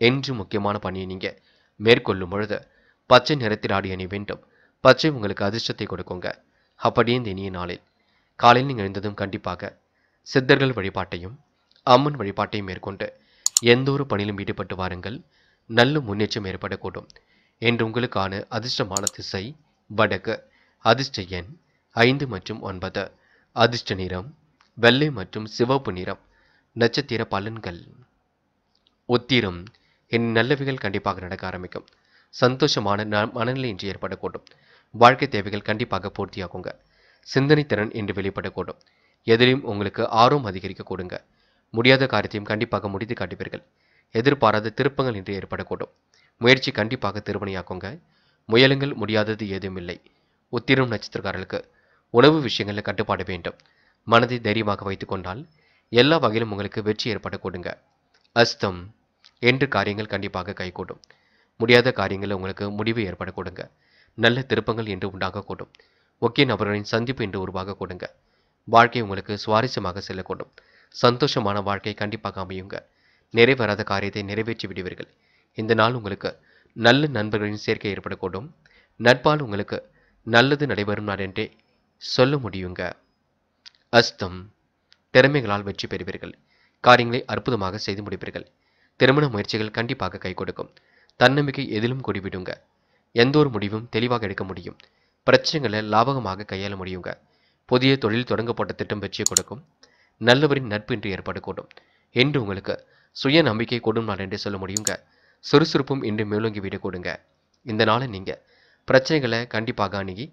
என்று முக்கியமான பணியை நீங்கள் மேற்கொள்ளும் பொழுது பச்சை நிறத்தில் ஆடி அணி வேண்டும் பச்சை உங்களுக்கு அதிர்ஷ்டத்தை கொடுக்குங்க அப்படியே இந்த இனிய நாளில் காலையில் நீங்கள் எழுந்ததும் கண்டிப்பாக சித்தர்கள் வழிபாட்டையும் அம்மன் வழிபாட்டையும் மேற்கொண்டு எந்த ஒரு பணியிலும் ஈடுபட்டு வாருங்கள் நல்ல முன்னேற்றம் ஏற்படக்கூடும் என்று உங்களுக்கான அதிர்ஷ்டமான திசை வடக்கு அதிர்ஷ்ட எண் ஐந்து மற்றும் ஒன்பது அதிர்ஷ்ட நிறம் வெள்ளை மற்றும் சிவப்பு நிறம் நட்சத்திர பலன்கள் உத்திரம் என் நல்லவைகள் கண்டிப்பாக நடக்க ஆரம்பிக்கும் சந்தோஷமான மனநிலை இன்று ஏற்படக்கூடும் வாழ்க்கை தேவைகள் கண்டிப்பாக பூர்த்தியாகுங்க சிந்தனை திறன் என்று வெளிப்படக்கூடும் எதிரையும் உங்களுக்கு ஆர்வம் அதிகரிக்க கொடுங்க முடியாத காரியத்தையும் கண்டிப்பாக முடித்து காட்டுவீர்கள் எதிர்பாராத திருப்பங்கள் என்று ஏற்படக்கூடும் முயற்சி கண்டிப்பாக திருமணியாக்குங்க முயலுங்கள் முடியாதது ஏதும் இல்லை உத்திரம் நட்சத்திரக்காரர்களுக்கு உணவு விஷயங்களில் கட்டுப்பாடு வேண்டும் மனதை தைரியமாக வைத்துக்கொண்டால் எல்லா வகையிலும் உங்களுக்கு வெற்றி ஏற்படக்கூடுங்க அஸ்தம் என்று காரியங்கள் கண்டிப்பாக கைகூடும் முடியாத காரியங்களில் உங்களுக்கு முடிவு ஏற்பட கொடுங்க நல்ல திருப்பங்கள் என்று உண்டாகக்கூடும் முக்கிய நபர்களின் சந்திப்பு என்று உருவாக கொடுங்க வாழ்க்கை உங்களுக்கு சுவாரஸ்யமாக செல்லக்கூடும் சந்தோஷமான வாழ்க்கை கண்டிப்பாக அமையுங்க நிறைவேறாத காரியத்தை நிறைவேற்றி விடுவீர்கள் இந்த நாள் உங்களுக்கு நல்ல நண்பர்களின் சேர்க்கை ஏற்படக்கூடும் நட்பால் உங்களுக்கு நல்லது நடைபெறும் நாள் என்றே சொல்ல முடியுங்க அஸ்தம் திறமைகளால் வெற்றி பெறுவீர்கள் காரியங்களை அற்புதமாக செய்து முடிப்பீர்கள் திருமண முயற்சிகள் கண்டிப்பாக கை கொடுக்கும் தன்னம்பிக்கை எதிலும் கொடிவிடுங்க எந்த ஒரு முடிவும் தெளிவாக எடுக்க முடியும் பிரச்சனைகளை லாபகமாக கையாள முடியுங்க புதிய தொழில் தொடங்கப்பட்ட திட்டம் வெற்றியை கொடுக்கும் நல்லவரின் நட்பு என்று ஏற்படக்கூடும் என்று உங்களுக்கு சுய நம்பிக்கை கொடும் நாள் என்று சொல்ல முடியுங்க சுறுசுறுப்பும் இன்று மேலோங்கி விட கொடுங்க இந்த நாளை நீங்கள் பிரச்சனைகளை கண்டிப்பாக அணுகி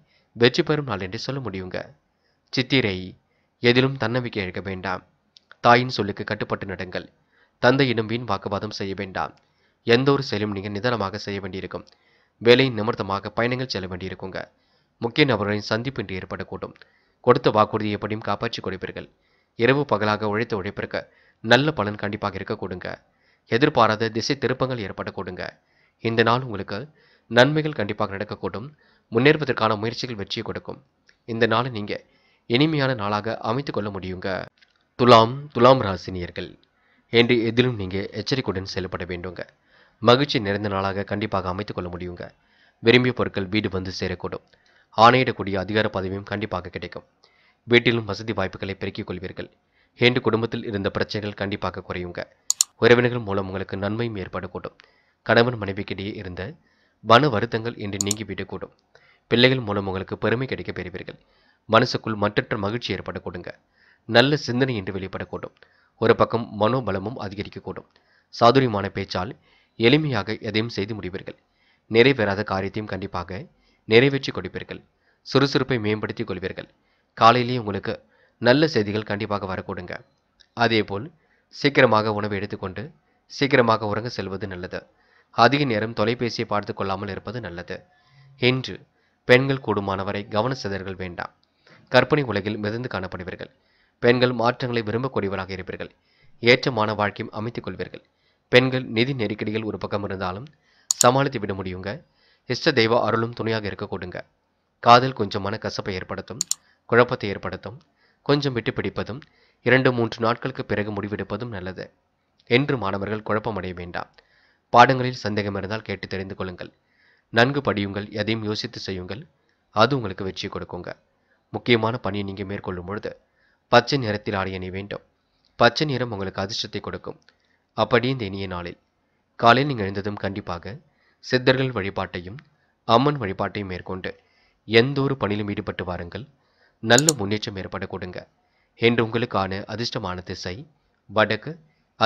வெற்றி பெறும் நாள் என்று சொல்ல முடியுங்க சித்திரை எதிலும் தன்னம்பிக்கை எடுக்க வேண்டாம் தாயின் சொல்லுக்கு கட்டுப்பட்டு நடங்கள் தந்தையிடம் வீண் வாக்குவாதம் செய்ய வேண்டாம் எந்த ஒரு செயலும் நீங்கள் நிதானமாக செய்ய வேண்டியிருக்கும் வேலை நிமர்த்தமாக பயணங்கள் செல்ல வேண்டியிருக்குங்க முக்கிய நபர்களின் சந்திப்பு இன்றி ஏற்படக்கூடும் கொடுத்த வாக்குறுதி எப்படியும் காப்பாற்றி கொடுப்பீர்கள் இரவு பகலாக உழைத்த உழைப்பிற்கு நல்ல பலன் கண்டிப்பாக இருக்கக்கூடுங்க எதிர்பாராத திசை திருப்பங்கள் ஏற்படக்கூடுங்க இந்த நாள் உங்களுக்கு நன்மைகள் கண்டிப்பாக நடக்கக்கூடும் முன்னேற்பதற்கான முயற்சிகள் வெற்றியை கொடுக்கும் இந்த நாளை நீங்கள் இனிமையான நாளாக அமைத்து கொள்ள முடியுங்க துலாம் துலாம் ராசினியர்கள் என்று எதிலும் நீங்கள் எச்சரிக்கையுடன் செயல்பட வேண்டுங்க மகிழ்ச்சி நிறைந்த நாளாக கண்டிப்பாக அமைத்துக்கொள்ள முடியுங்க விரும்பிய பொருட்கள் வீடு வந்து சேரக்கூடும் ஆணையிடக்கூடிய அதிகார பதவியும் கண்டிப்பாக கிடைக்கும் வீட்டிலும் வசதி வாய்ப்புகளை பெருக்கிக் கொள்வீர்கள் ஹேண்டு குடும்பத்தில் இருந்த பிரச்சனைகள் கண்டிப்பாக குறையுங்க உறவினர்கள் மூலம் உங்களுக்கு நன்மையும் ஏற்படக்கூடும் கணவன் மனைவிக்கிடையே இருந்த மன வருத்தங்கள் இன்று நீங்கிவிடக்கூடும் பிள்ளைகள் மூலம் உங்களுக்கு பெருமை கிடைக்க பெறுவீர்கள் மனசுக்குள் மற்றற்ற மகிழ்ச்சி ஏற்படக்கூடுங்க நல்ல சிந்தனை என்று வெளிப்படக்கூடும் ஒரு பக்கம் மனோபலமும் அதிகரிக்கக்கூடும் சாதுரியமான பேச்சால் எளிமையாக எதையும் செய்து முடிவீர்கள் நிறைவேறாத காரியத்தையும் கண்டிப்பாக நிறைவேற்றி கொடுப்பீர்கள் சுறுசுறுப்பை மேம்படுத்திக் கொள்வீர்கள் காலையிலேயே உங்களுக்கு நல்ல செய்திகள் கண்டிப்பாக வரக்கூடுங்க அதேபோல் சீக்கிரமாக உணவு எடுத்துக்கொண்டு சீக்கிரமாக உறங்க செல்வது நல்லது அதிக நேரம் தொலைபேசியை பார்த்து கொள்ளாமல் இருப்பது நல்லது இன்று பெண்கள் கூடுமானவரை கவன சிதறல்கள் வேண்டாம் கற்பனை உலகில் மிதந்து காணப்படுவீர்கள் பெண்கள் மாற்றங்களை விரும்பக்கூடியவராக இருப்பீர்கள் ஏற்றமான வாழ்க்கையும் அமைத்துக் கொள்வீர்கள் பெண்கள் நிதி நெருக்கடிகள் ஒரு பக்கம் இருந்தாலும் சமாளித்து விட முடியுங்க இஷ்ட தெய்வ அருளும் துணையாக இருக்க கொடுங்க காதல் கொஞ்சம் மன கசப்பை ஏற்படுத்தும் குழப்பத்தை ஏற்படுத்தும் கொஞ்சம் விட்டு பிடிப்பதும் இரண்டு மூன்று நாட்களுக்கு பிறகு முடிவெடுப்பதும் நல்லது என்று மாணவர்கள் குழப்பமடைய வேண்டாம் பாடங்களில் சந்தேகம் இருந்தால் கேட்டு தெரிந்து கொள்ளுங்கள் நன்கு படியுங்கள் எதையும் யோசித்து செய்யுங்கள் அது உங்களுக்கு வெற்றி கொடுக்குங்க முக்கியமான பணியை நீங்கள் மேற்கொள்ளும் பொழுது பச்சை நிறத்தில் ஆடியணி வேண்டும் பச்சை நிறம் உங்களுக்கு அதிர்ஷ்டத்தை கொடுக்கும் அப்படி இந்த இனிய நாளில் காலையில் நீங்கள் எழுந்ததும் கண்டிப்பாக சித்தர்கள் வழிபாட்டையும் அம்மன் வழிபாட்டையும் மேற்கொண்டு எந்த ஒரு பணியிலும் ஈடுபட்டு வாருங்கள் நல்ல முன்னேற்றம் ஏற்பட கொடுங்க என்று உங்களுக்கான அதிர்ஷ்டமான திசை வடக்கு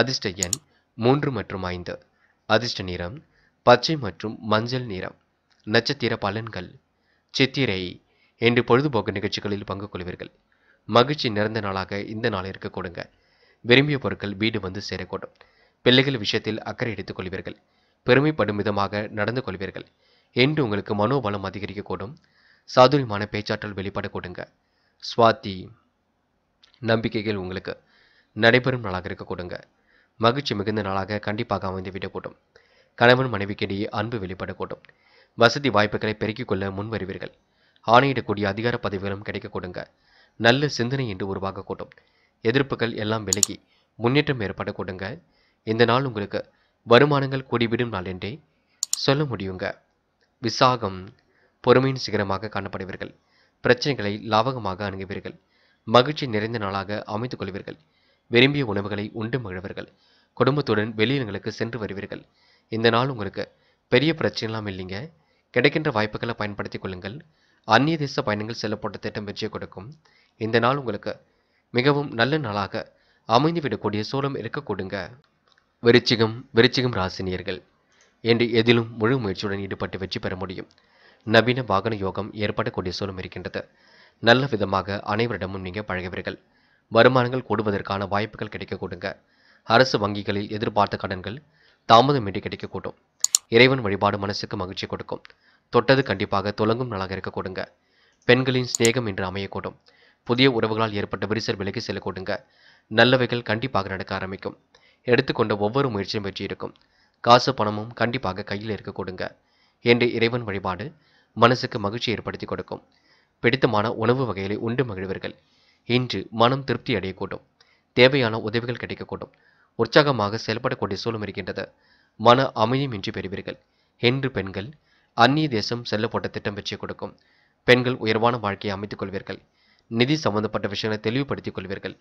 அதிர்ஷ்ட எண் மூன்று மற்றும் ஐந்து அதிர்ஷ்ட நிறம் பச்சை மற்றும் மஞ்சள் நிறம் நட்சத்திர பலன்கள் சித்திரை என்று பொழுதுபோக்கு நிகழ்ச்சிகளில் பங்கு கொள்வீர்கள் மகிழ்ச்சி நிறைந்த நாளாக இந்த நாள் இருக்க கொடுங்க விரும்பிய பொருட்கள் வீடு வந்து சேரக்கூடும் பிள்ளைகள் விஷயத்தில் அக்கறை எடுத்துக் கொள்வீர்கள் பெருமைப்படும் விதமாக நடந்து கொள்வீர்கள் என்று உங்களுக்கு மனோபலம் அதிகரிக்கக்கூடும் சாதுரியமான பேச்சாற்றல் வெளிப்படக்கூடுங்க சுவாத்தி நம்பிக்கைகள் உங்களுக்கு நடைபெறும் நாளாக இருக்கக்கூடுங்க மகிழ்ச்சி மிகுந்த நாளாக கண்டிப்பாக அமைந்து விடக்கூடும் கணவன் மனைவிக்கிடையே அன்பு வெளிப்படக்கூடும் வசதி வாய்ப்புகளை பெருக்கிக் கொள்ள முன்வருவீர்கள் ஆணையிடக்கூடிய அதிகார பதவிகளும் கிடைக்கக்கூடுங்க நல்ல சிந்தனை என்று உருவாகக்கூடும் எதிர்ப்புகள் எல்லாம் விலகி முன்னேற்றம் ஏற்படக்கூடுங்க இந்த நாள் உங்களுக்கு வருமானங்கள் கூடிவிடும் நாள் என்றே சொல்ல முடியுங்க விசாகம் பொறுமையின் சிகரமாக காணப்படுவீர்கள் பிரச்சனைகளை லாவகமாக அணுகுவீர்கள் மகிழ்ச்சி நிறைந்த நாளாக அமைத்துக் கொள்வீர்கள் விரும்பிய உணவுகளை உண்டு மகிழ்வர்கள் குடும்பத்துடன் வெளியிடங்களுக்கு சென்று வருவீர்கள் இந்த நாள் உங்களுக்கு பெரிய பிரச்சனைலாம் இல்லைங்க கிடைக்கின்ற வாய்ப்புகளை பயன்படுத்திக் கொள்ளுங்கள் அந்நிய தேச பயணங்கள் செல்லப்பட்ட திட்டம் வெற்றியை கொடுக்கும் இந்த நாள் உங்களுக்கு மிகவும் நல்ல நாளாக அமைந்துவிடக்கூடிய சூழம் இருக்கக்கூடுங்க விருச்சிகம் விருச்சிகம் ராசினியர்கள் என்று எதிலும் முழு முயற்சியுடன் ஈடுபட்டு வெற்றி பெற முடியும் நவீன வாகன யோகம் ஏற்படக்கூடிய சூழல் இருக்கின்றது நல்ல விதமாக அனைவரிடமும் நீங்கள் பழகுவீர்கள் வருமானங்கள் கூடுவதற்கான வாய்ப்புகள் கிடைக்கக்கூடுங்க அரசு வங்கிகளில் எதிர்பார்த்த கடன்கள் தாமதமின்றி கிடைக்கக்கூடும் இறைவன் வழிபாடு மனசுக்கு மகிழ்ச்சி கொடுக்கும் தொட்டது கண்டிப்பாக தொலங்கும் நலாக இருக்கக்கூடுங்க பெண்களின் சிநேகம் என்று அமையக்கூடும் புதிய உறவுகளால் ஏற்பட்ட விரிசல் விலகி செல்லக்கூடுங்க நல்லவைகள் கண்டிப்பாக நடக்க ஆரம்பிக்கும் எடுத்துக்கொண்ட ஒவ்வொரு முயற்சியும் வெற்றி இருக்கும் காசு பணமும் கண்டிப்பாக கையில் இருக்க கொடுங்க என்று இறைவன் வழிபாடு மனசுக்கு மகிழ்ச்சி ஏற்படுத்தி கொடுக்கும் பிடித்தமான உணவு வகைகளை உண்டு மகிழ்வீர்கள் இன்று மனம் திருப்தி அடையக்கூடும் தேவையான உதவிகள் கிடைக்கக்கூடும் உற்சாகமாக செயல்படக்கூடிய சூழல் இருக்கின்றது மன அமையும் இன்றி பெறுவீர்கள் என்று பெண்கள் அந்நிய தேசம் செல்ல போட்ட திட்டம் வெற்றி கொடுக்கும் பெண்கள் உயர்வான வாழ்க்கையை அமைத்துக் கொள்வீர்கள் நிதி சம்பந்தப்பட்ட விஷயங்களை தெளிவுபடுத்திக் கொள்வீர்கள்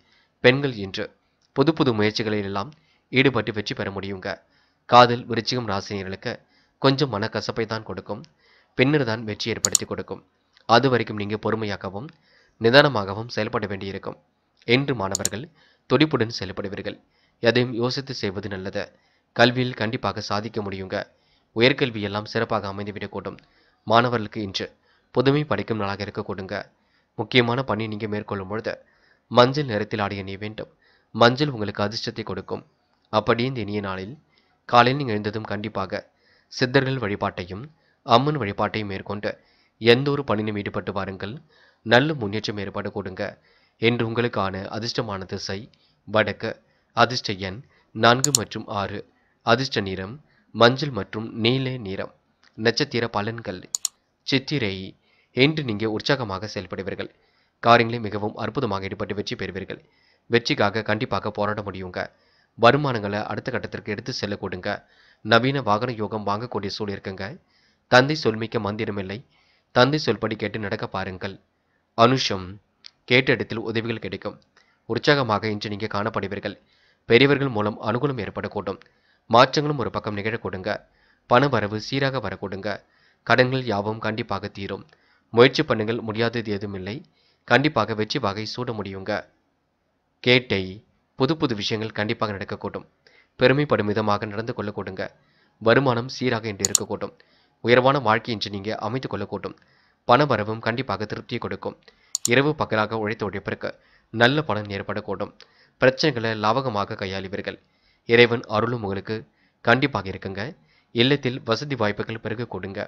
பெண்கள் இன்று புது புது முயற்சிகளில் எல்லாம் ஈடுபட்டு வெற்றி பெற முடியுங்க காதல் விருச்சிகம் ராசினியர்களுக்கு கொஞ்சம் மனக்கசப்பை தான் கொடுக்கும் பின்னர் தான் வெற்றி ஏற்படுத்தி கொடுக்கும் அது வரைக்கும் நீங்கள் பொறுமையாகவும் நிதானமாகவும் செயல்பட வேண்டியிருக்கும் என்று மாணவர்கள் துடிப்புடன் செயல்படுவீர்கள் எதையும் யோசித்து செய்வது நல்லது கல்வியில் கண்டிப்பாக சாதிக்க முடியுங்க உயர்கல்வி எல்லாம் சிறப்பாக அமைந்துவிடக்கூடும் மாணவர்களுக்கு இன்று புதுமை படைக்கும் நாளாக இருக்கக்கூடுங்க முக்கியமான பணி நீங்கள் மேற்கொள்ளும் பொழுது மஞ்சள் நிறத்தில் ஆடிய நீ வேண்டும் மஞ்சள் உங்களுக்கு அதிர்ஷ்டத்தை கொடுக்கும் அப்படி இந்த இனிய நாளில் காலையில் நீங்கள் எழுந்ததும் கண்டிப்பாக சித்தர்கள் வழிபாட்டையும் அம்மன் வழிபாட்டையும் மேற்கொண்டு எந்த ஒரு பணியிலும் ஈடுபட்டு பாருங்கள் நல்ல முன்னேற்றம் ஏற்பாடு கொடுங்க என்று உங்களுக்கான அதிர்ஷ்டமான திசை வடக்கு அதிர்ஷ்ட எண் நான்கு மற்றும் ஆறு அதிர்ஷ்ட நிறம் மஞ்சள் மற்றும் நீல நிறம் நட்சத்திர பலன்கள் சித்திரை என்று நீங்கள் உற்சாகமாக செயல்படுவீர்கள் காரியங்களை மிகவும் அற்புதமாக ஈடுபட்டு வெற்றி பெறுவீர்கள் வெற்றிக்காக கண்டிப்பாக போராட முடியுங்க வருமானங்களை அடுத்த கட்டத்திற்கு எடுத்து செல்லக்கூடுங்க நவீன வாகன யோகம் வாங்கக்கூடிய சூழல் இருக்குங்க தந்தை சொல்மிக்க மந்திரமில்லை தந்தை சொல்படி கேட்டு நடக்க பாருங்கள் அனுஷம் கேட்ட இடத்தில் உதவிகள் கிடைக்கும் உற்சாகமாக இன்று நீங்கள் காணப்படுவீர்கள் பெரியவர்கள் மூலம் அனுகூலம் ஏற்படக்கூடும் மாற்றங்களும் ஒரு பக்கம் நிகழக்கூடுங்க பண வரவு சீராக வரக்கூடுங்க கடன்கள் யாவும் கண்டிப்பாக தீரும் முயற்சி பண்ணுங்கள் முடியாதது எதுவும் இல்லை கண்டிப்பாக வெற்றி வகை சூட முடியுங்க கேட்டை புது புது விஷயங்கள் கண்டிப்பாக நடக்கக்கூடும் பெருமைப்படும் விதமாக நடந்து கொள்ளக்கூடுங்க வருமானம் சீராக என்று இருக்கக்கூடும் உயர்வான வாழ்க்கை என்று நீங்கள் அமைத்து கொள்ளக்கூடும் பணவரவும் கண்டிப்பாக திருப்தியை கொடுக்கும் இரவு பகலாக உழைத்து உழைப்பிற்கு நல்ல பலன் ஏற்படக்கூடும் பிரச்சனைகளை லாபகமாக கையாளுவீர்கள் இறைவன் அருளும் உங்களுக்கு கண்டிப்பாக இருக்குங்க இல்லத்தில் வசதி வாய்ப்புகள் பெருகக்கூடுங்க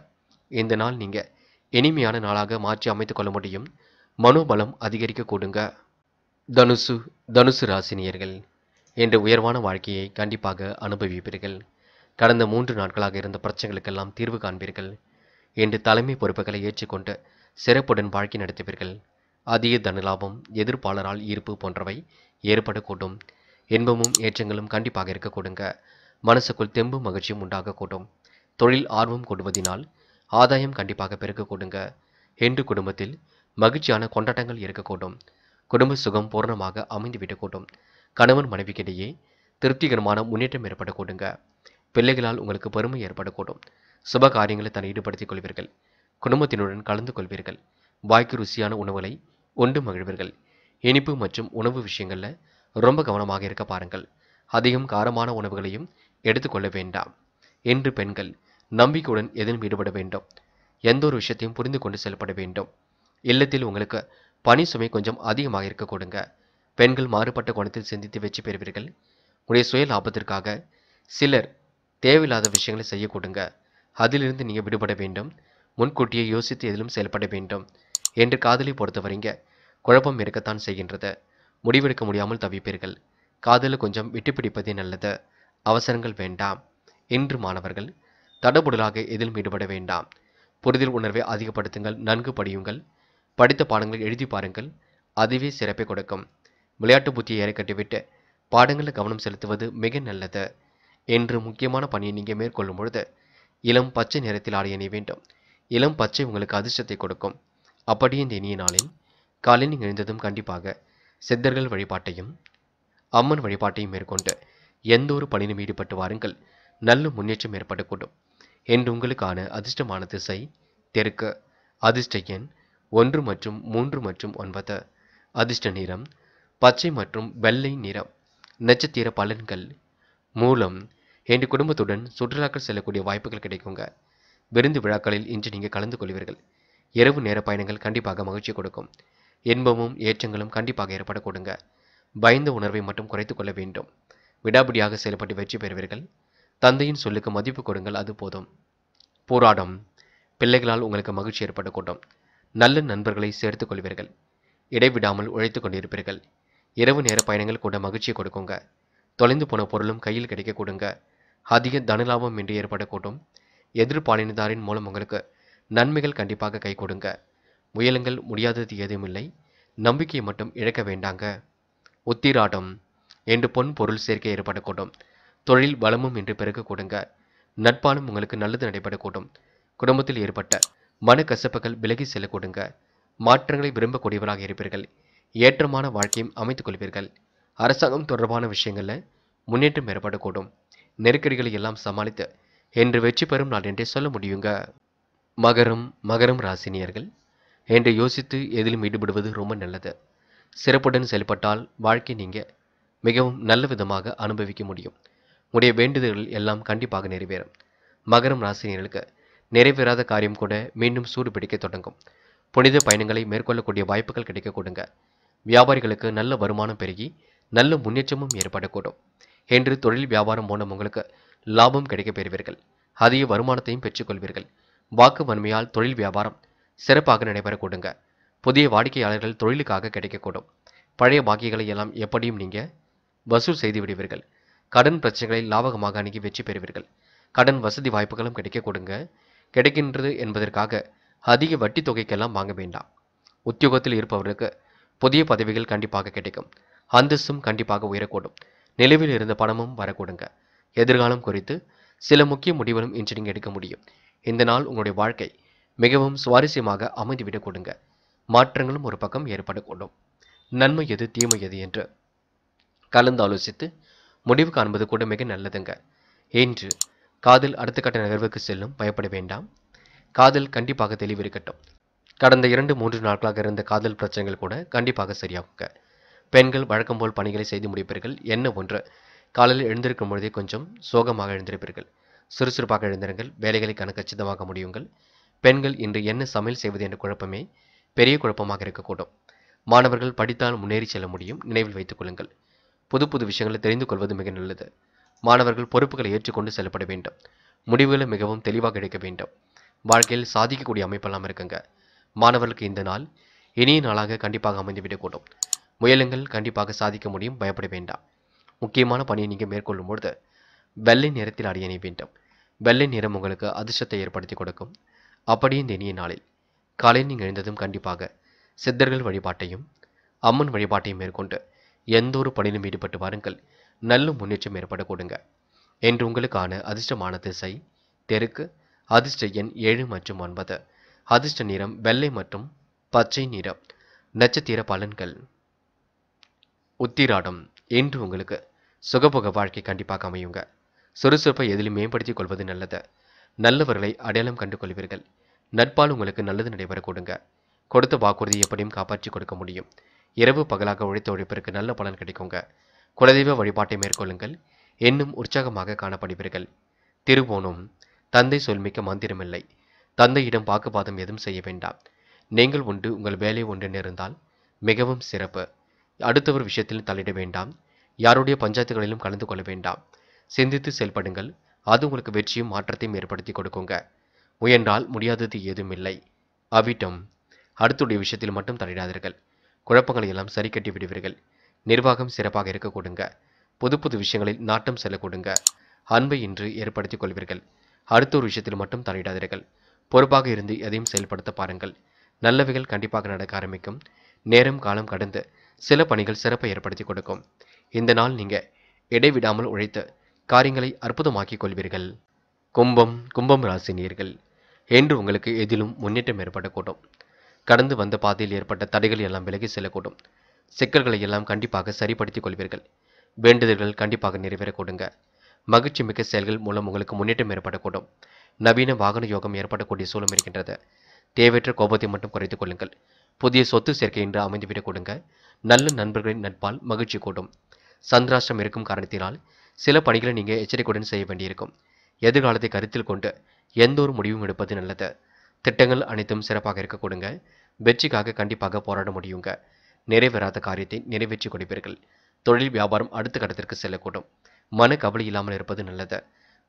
இந்த நாள் நீங்கள் இனிமையான நாளாக மாற்றி அமைத்துக் கொள்ள முடியும் மனோபலம் அதிகரிக்க கூடுங்க தனுசு தனுசு ராசினியர்கள் என்ற உயர்வான வாழ்க்கையை கண்டிப்பாக அனுபவிப்பீர்கள் கடந்த மூன்று நாட்களாக இருந்த பிரச்சனைகளுக்கெல்லாம் தீர்வு காண்பீர்கள் என்று தலைமை பொறுப்புகளை ஏற்றுக்கொண்டு சிறப்புடன் வாழ்க்கை நடத்துவீர்கள் அதிக தனலாபம் எதிர்ப்பாளரால் ஈர்ப்பு போன்றவை ஏற்படக்கூடும் இன்பமும் ஏற்றங்களும் கண்டிப்பாக இருக்கக்கூடுங்க மனசுக்குள் தெம்பு மகிழ்ச்சியும் உண்டாகக்கூடும் தொழில் ஆர்வம் கொடுவதினால் ஆதாயம் கண்டிப்பாக பெருக்கக்கூடுங்க என்று குடும்பத்தில் மகிழ்ச்சியான கொண்டாட்டங்கள் இருக்கக்கூடும் குடும்ப சுகம் பூர்ணமாக அமைந்துவிடக்கூடும் கணவன் மனைவிக்கிடையே திருப்திகரமான முன்னேற்றம் ஏற்படக்கூடுங்க பிள்ளைகளால் உங்களுக்கு பெருமை ஏற்படக்கூடும் சுப காரியங்களை தன்னை ஈடுபடுத்திக் கொள்வீர்கள் குடும்பத்தினுடன் கலந்து கொள்வீர்கள் வாய்க்கு ருசியான உணவுகளை உண்டு மகிழ்வீர்கள் இனிப்பு மற்றும் உணவு விஷயங்களில் ரொம்ப கவனமாக இருக்க பாருங்கள் அதிகம் காரமான உணவுகளையும் எடுத்துக்கொள்ள வேண்டாம் என்று பெண்கள் நம்பிக்கையுடன் எதிலும் ஈடுபட வேண்டும் எந்த ஒரு விஷயத்தையும் புரிந்து கொண்டு செயல்பட வேண்டும் இல்லத்தில் உங்களுக்கு பணி சுமை கொஞ்சம் அதிகமாக இருக்க கொடுங்க பெண்கள் மாறுபட்ட கோணத்தில் சிந்தித்து வெற்றி பெறுவீர்கள் உடைய சுய லாபத்திற்காக சிலர் தேவையில்லாத விஷயங்களை செய்ய கொடுங்க அதிலிருந்து நீங்கள் விடுபட வேண்டும் முன்கூட்டியே யோசித்து எதிலும் செயல்பட வேண்டும் என்று காதலை பொறுத்தவரைங்க குழப்பம் இருக்கத்தான் செய்கின்றது முடிவெடுக்க முடியாமல் தவிப்பீர்கள் காதலில் கொஞ்சம் விட்டு பிடிப்பதே நல்லது அவசரங்கள் வேண்டாம் இன்று மாணவர்கள் தடபுடலாக எதிலும் ஈடுபட வேண்டாம் புரிதல் உணர்வை அதிகப்படுத்துங்கள் நன்கு படியுங்கள் படித்த பாடங்களை எழுதி பாருங்கள் அதுவே சிறப்பை கொடுக்கும் விளையாட்டு புத்தியை ஏறக்கட்டிவிட்டு பாடங்களில் கவனம் செலுத்துவது மிக நல்லது என்று முக்கியமான பணியை நீங்கள் மேற்கொள்ளும் பொழுது இளம் பச்சை நிறத்தில் ஆடை அணிய வேண்டும் இளம் பச்சை உங்களுக்கு அதிர்ஷ்டத்தை கொடுக்கும் அப்படியே இந்த இனிய நாளில் காலையில் எழுந்ததும் கண்டிப்பாக சித்தர்கள் வழிபாட்டையும் அம்மன் வழிபாட்டையும் மேற்கொண்டு எந்த ஒரு பணியிலும் ஈடுபட்டு வாருங்கள் நல்ல முன்னேற்றம் ஏற்படக்கூடும் என்று உங்களுக்கான அதிர்ஷ்டமான திசை தெற்கு அதிர்ஷ்ட எண் ஒன்று மற்றும் மூன்று மற்றும் ஒன்பது அதிர்ஷ்ட நிறம் பச்சை மற்றும் வெள்ளை நிறம் நட்சத்திர பலன்கள் மூலம் என் குடும்பத்துடன் சுற்றுலாக்கள் செல்லக்கூடிய வாய்ப்புகள் கிடைக்குங்க விருந்து விழாக்களில் இன்று நீங்கள் கலந்து கொள்வீர்கள் இரவு நேர பயணங்கள் கண்டிப்பாக மகிழ்ச்சி கொடுக்கும் இன்பமும் ஏற்றங்களும் கண்டிப்பாக ஏற்படக்கூடுங்க பயந்த உணர்வை மட்டும் குறைத்து கொள்ள வேண்டும் விடாபிடியாக செயல்பட்டு வெற்றி பெறுவீர்கள் தந்தையின் சொல்லுக்கு மதிப்பு கொடுங்கள் அது போதும் போராடும் பிள்ளைகளால் உங்களுக்கு மகிழ்ச்சி ஏற்படக்கூடும் நல்ல நண்பர்களை சேர்த்துக் கொள்வீர்கள் இடைவிடாமல் உழைத்துக் கொண்டிருப்பீர்கள் இரவு நேர பயணங்கள் கூட மகிழ்ச்சியை கொடுக்குங்க தொலைந்து போன பொருளும் கையில் கிடைக்க கொடுங்க அதிக தனலாபம் என்று ஏற்படக்கூடும் எதிர்பாலினதாரின் மூலம் உங்களுக்கு நன்மைகள் கண்டிப்பாக கை கொடுங்க முயலுங்கள் முடியாதது எதுவும் இல்லை நம்பிக்கையை மட்டும் இழக்க வேண்டாங்க உத்திராட்டம் என்று பொன் பொருள் சேர்க்கை ஏற்படக்கூடும் தொழில் பலமும் என்று பெருக்கக்கூடுங்க நட்பாலும் உங்களுக்கு நல்லது நடைபெறக்கூடும் குடும்பத்தில் ஏற்பட்ட மனக்கசப்புகள் விலகி செல்லக்கூடுங்க மாற்றங்களை விரும்பக்கூடியவராக இருப்பீர்கள் ஏற்றமான வாழ்க்கையும் அமைத்துக் கொள்வீர்கள் அரசாங்கம் தொடர்பான விஷயங்களில் முன்னேற்றம் ஏற்படக்கூடும் நெருக்கடிகளை எல்லாம் சமாளித்து என்று வெற்றி பெறும் நாள் என்றே சொல்ல முடியுங்க மகரம் மகரம் ராசினியர்கள் என்று யோசித்து எதிலும் ஈடுபடுவது ரொம்ப நல்லது சிறப்புடன் செயல்பட்டால் வாழ்க்கை நீங்கள் மிகவும் நல்ல விதமாக அனுபவிக்க முடியும் உடைய வேண்டுதல்கள் எல்லாம் கண்டிப்பாக நிறைவேறும் மகரம் ராசினியர்களுக்கு நிறைவேறாத காரியம் கூட மீண்டும் சூடு பிடிக்க தொடங்கும் புனித பயணங்களை மேற்கொள்ளக்கூடிய வாய்ப்புகள் கிடைக்கக்கூடுங்க கொடுங்க வியாபாரிகளுக்கு நல்ல வருமானம் பெருகி நல்ல முன்னேற்றமும் ஏற்படக்கூடும் என்று தொழில் வியாபாரம் மூலம் உங்களுக்கு லாபம் கிடைக்க பெறுவீர்கள் அதிக வருமானத்தையும் பெற்றுக்கொள்வீர்கள் வாக்கு வன்மையால் தொழில் வியாபாரம் சிறப்பாக நடைபெறக்கூடுங்க புதிய வாடிக்கையாளர்கள் தொழிலுக்காக கிடைக்கக்கூடும் பழைய பாக்கிகளை எல்லாம் எப்படியும் நீங்கள் வசூல் செய்து விடுவீர்கள் கடன் பிரச்சனைகளை லாபகமாக அணுகி வெற்றி பெறுவீர்கள் கடன் வசதி வாய்ப்புகளும் கிடைக்க கொடுங்க கிடைக்கின்றது என்பதற்காக அதிக வட்டி தொகைக்கெல்லாம் வாங்க வேண்டாம் உத்தியோகத்தில் இருப்பவர்களுக்கு புதிய பதவிகள் கண்டிப்பாக கிடைக்கும் அந்தஸ்தும் கண்டிப்பாக உயரக்கூடும் நிலவில் இருந்த பணமும் வரக்கூடுங்க எதிர்காலம் குறித்து சில முக்கிய முடிவுகளும் இன்று நீங்கள் எடுக்க முடியும் இந்த நாள் உங்களுடைய வாழ்க்கை மிகவும் சுவாரஸ்யமாக அமைந்துவிடக் கொடுங்க மாற்றங்களும் ஒரு பக்கம் ஏற்படக்கூடும் நன்மை எது தீமை எது என்று கலந்து ஆலோசித்து முடிவு காண்பது கூட மிக நல்லதுங்க என்று காதல் அடுத்த கட்ட நகர்வுக்கு செல்லும் பயப்பட வேண்டாம் காதல் கண்டிப்பாக தெளிவிருக்கட்டும் கடந்த இரண்டு மூன்று நாட்களாக இருந்த காதல் பிரச்சனைகள் கூட கண்டிப்பாக சரியாகுங்க பெண்கள் வழக்கம் போல் பணிகளை செய்து முடிப்பீர்கள் என்ன ஒன்று காலையில் எழுந்திருக்கும் பொழுதே கொஞ்சம் சோகமாக எழுந்திருப்பீர்கள் சுறுசுறுப்பாக எழுந்திருங்கள் வேலைகளை கணக்கச்சிதமாக முடியுங்கள் பெண்கள் இன்று என்ன சமையல் செய்வது என்ற குழப்பமே பெரிய குழப்பமாக இருக்கக்கூடும் மாணவர்கள் படித்தால் முன்னேறி செல்ல முடியும் நினைவில் வைத்துக் கொள்ளுங்கள் புது புது விஷயங்களை தெரிந்து கொள்வது மிக நல்லது மாணவர்கள் பொறுப்புகளை ஏற்றுக்கொண்டு செயல்பட வேண்டும் முடிவுகளை மிகவும் தெளிவாக எடுக்க வேண்டும் வாழ்க்கையில் சாதிக்கக்கூடிய அமைப்பெல்லாம் இருக்குங்க மாணவர்களுக்கு இந்த நாள் இனிய நாளாக கண்டிப்பாக அமைந்துவிடக்கூடும் முயலுங்கள் கண்டிப்பாக சாதிக்க முடியும் பயப்பட வேண்டாம் முக்கியமான பணியை நீங்கள் மேற்கொள்ளும்பொழுது வெள்ளை நிறத்தில் அடியணை வேண்டும் வெள்ளை நிறம் உங்களுக்கு அதிர்ஷ்டத்தை ஏற்படுத்தி கொடுக்கும் அப்படியே இந்த இனிய நாளில் காலையில் நீங்கள் எழுந்ததும் கண்டிப்பாக சித்தர்கள் வழிபாட்டையும் அம்மன் வழிபாட்டையும் மேற்கொண்டு எந்த ஒரு பணியிலும் ஈடுபட்டு வாருங்கள் நல்ல முன்னேற்றம் ஏற்பட கொடுங்க என்று உங்களுக்கான அதிர்ஷ்டமான திசை தெருக்கு அதிர்ஷ்ட எண் ஏழு மற்றும் ஒன்பது அதிர்ஷ்ட நிறம் வெள்ளை மற்றும் பச்சை நிறம் நட்சத்திர பலன்கள் உத்திராடம் என்று உங்களுக்கு சுகபோக வாழ்க்கை கண்டிப்பாக அமையுங்க சுறுசுறுப்பை எதிலும் மேம்படுத்திக் கொள்வது நல்லது நல்லவர்களை அடையாளம் கண்டு கொள்வீர்கள் நட்பால் உங்களுக்கு நல்லது நடைபெற கொடுங்க கொடுத்த வாக்குறுதி எப்படியும் காப்பாற்றி கொடுக்க முடியும் இரவு பகலாக உழைத்த உழைப்பிற்கு நல்ல பலன் கிடைக்குங்க குலதெய்வ வழிபாட்டை மேற்கொள்ளுங்கள் இன்னும் உற்சாகமாக காணப்படுவீர்கள் திருவோணம் தந்தை சொல்மிக்க மந்திரமில்லை தந்தையிடம் பாக்குபாதம் எதுவும் செய்ய வேண்டாம் நீங்கள் ஒன்று உங்கள் வேலை ஒன்று நேர்ந்தால் மிகவும் சிறப்பு அடுத்தவர் விஷயத்தில் தலையிட வேண்டாம் யாருடைய பஞ்சாயத்துகளிலும் கலந்து கொள்ள வேண்டாம் சிந்தித்து செயல்படுங்கள் அது உங்களுக்கு வெற்றியும் மாற்றத்தையும் ஏற்படுத்தி கொடுக்குங்க முயன்றால் முடியாதது ஏதும் இல்லை அவிட்டம் அடுத்துடைய விஷயத்தில் மட்டும் தலையிடாதீர்கள் குழப்பங்களை எல்லாம் சரி கட்டி விடுவீர்கள் நிர்வாகம் சிறப்பாக இருக்க கொடுங்க புது புது விஷயங்களில் நாட்டம் செல்ல கொடுங்க அன்பை இன்று ஏற்படுத்திக் கொள்வீர்கள் அடுத்த ஒரு விஷயத்தில் மட்டும் தலையிடாதீர்கள் பொறுப்பாக இருந்து எதையும் செயல்படுத்த பாருங்கள் நல்லவைகள் கண்டிப்பாக நடக்க ஆரம்பிக்கும் நேரம் காலம் கடந்து சில பணிகள் சிறப்பை ஏற்படுத்தி கொடுக்கும் இந்த நாள் நீங்கள் இடைவிடாமல் உழைத்து காரியங்களை அற்புதமாக்கிக் கொள்வீர்கள் கும்பம் கும்பம் ராசினியர்கள் என்று உங்களுக்கு எதிலும் முன்னேற்றம் ஏற்படக்கூடும் கடந்து வந்த பாதையில் ஏற்பட்ட தடைகள் எல்லாம் விலகி செல்லக்கூடும் சிக்கல்களை எல்லாம் கண்டிப்பாக சரிப்படுத்திக் கொள்வீர்கள் வேண்டுதல்கள் கண்டிப்பாக நிறைவேற கொடுங்க மகிழ்ச்சி மிக்க செயல்கள் மூலம் உங்களுக்கு முன்னேற்றம் ஏற்படக்கூடும் நவீன வாகன யோகம் ஏற்படக்கூடிய சூழல் இருக்கின்றது தேவையற்ற கோபத்தை மட்டும் குறைத்துக் கொள்ளுங்கள் புதிய சொத்து சேர்க்கை என்று அமைந்துவிடக் கொடுங்க நல்ல நண்பர்களின் நட்பால் மகிழ்ச்சி கூடும் சந்திராஷ்டம் இருக்கும் காரணத்தினால் சில பணிகளை நீங்கள் எச்சரிக்கையுடன் செய்ய வேண்டியிருக்கும் எதிர்காலத்தை கருத்தில் கொண்டு எந்த ஒரு முடிவும் எடுப்பது நல்லது திட்டங்கள் அனைத்தும் சிறப்பாக இருக்க கொடுங்க வெற்றிக்காக கண்டிப்பாக போராட முடியுங்க நிறைவேறாத காரியத்தை நிறைவேற்றி கொடுப்பீர்கள் தொழில் வியாபாரம் அடுத்த கட்டத்திற்கு செல்லக்கூடும் மன கவலை இல்லாமல் இருப்பது நல்லது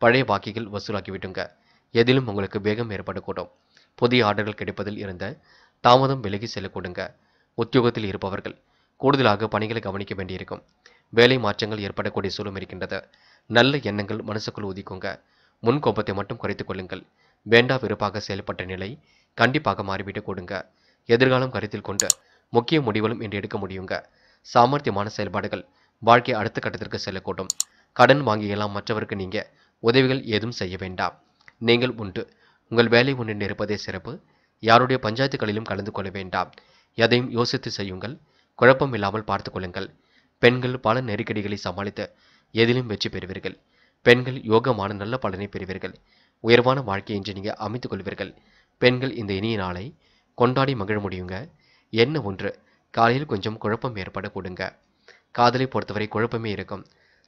பழைய பாக்கிகள் வசூலாக்கிவிட்டுங்க எதிலும் உங்களுக்கு வேகம் ஏற்படக்கூடும் புதிய ஆர்டர்கள் கிடைப்பதில் இருந்த தாமதம் விலகி செல்லக்கூடுங்க உத்தியோகத்தில் இருப்பவர்கள் கூடுதலாக பணிகளை கவனிக்க வேண்டியிருக்கும் வேலை மாற்றங்கள் ஏற்படக்கூடிய சூழல் இருக்கின்றது நல்ல எண்ணங்கள் மனசுக்குள் ஒதுக்குங்க முன்கோபத்தை மட்டும் குறைத்துக் கொள்ளுங்கள் வேண்டா விருப்பாக செயல்பட்ட நிலை கண்டிப்பாக மாறிவிட்டு கொடுங்க எதிர்காலம் கருத்தில் கொண்டு முக்கிய முடிவுகளும் இன்று எடுக்க முடியுங்க சாமர்த்தியமான செயல்பாடுகள் வாழ்க்கை அடுத்த கட்டத்திற்கு செல்லக்கூடும் கடன் வாங்கியெல்லாம் மற்றவருக்கு நீங்கள் உதவிகள் ஏதும் செய்ய வேண்டாம் நீங்கள் உண்டு உங்கள் வேலை ஒன்றின் இருப்பதே சிறப்பு யாருடைய பஞ்சாயத்துகளிலும் கலந்து கொள்ள வேண்டாம் எதையும் யோசித்து செய்யுங்கள் குழப்பம் இல்லாமல் பார்த்து கொள்ளுங்கள் பெண்கள் பல நெருக்கடிகளை சமாளித்து எதிலும் வெற்றி பெறுவீர்கள் பெண்கள் யோகமான நல்ல பலனை பெறுவீர்கள் உயர்வான வாழ்க்கையை இன்று நீங்கள் அமைத்துக் கொள்வீர்கள் பெண்கள் இந்த இனிய நாளை கொண்டாடி மகிழ முடியுங்க என்ன ஒன்று காலையில் கொஞ்சம் குழப்பம் ஏற்பட கொடுங்க காதலை பொறுத்தவரை குழப்பமே இருக்கும்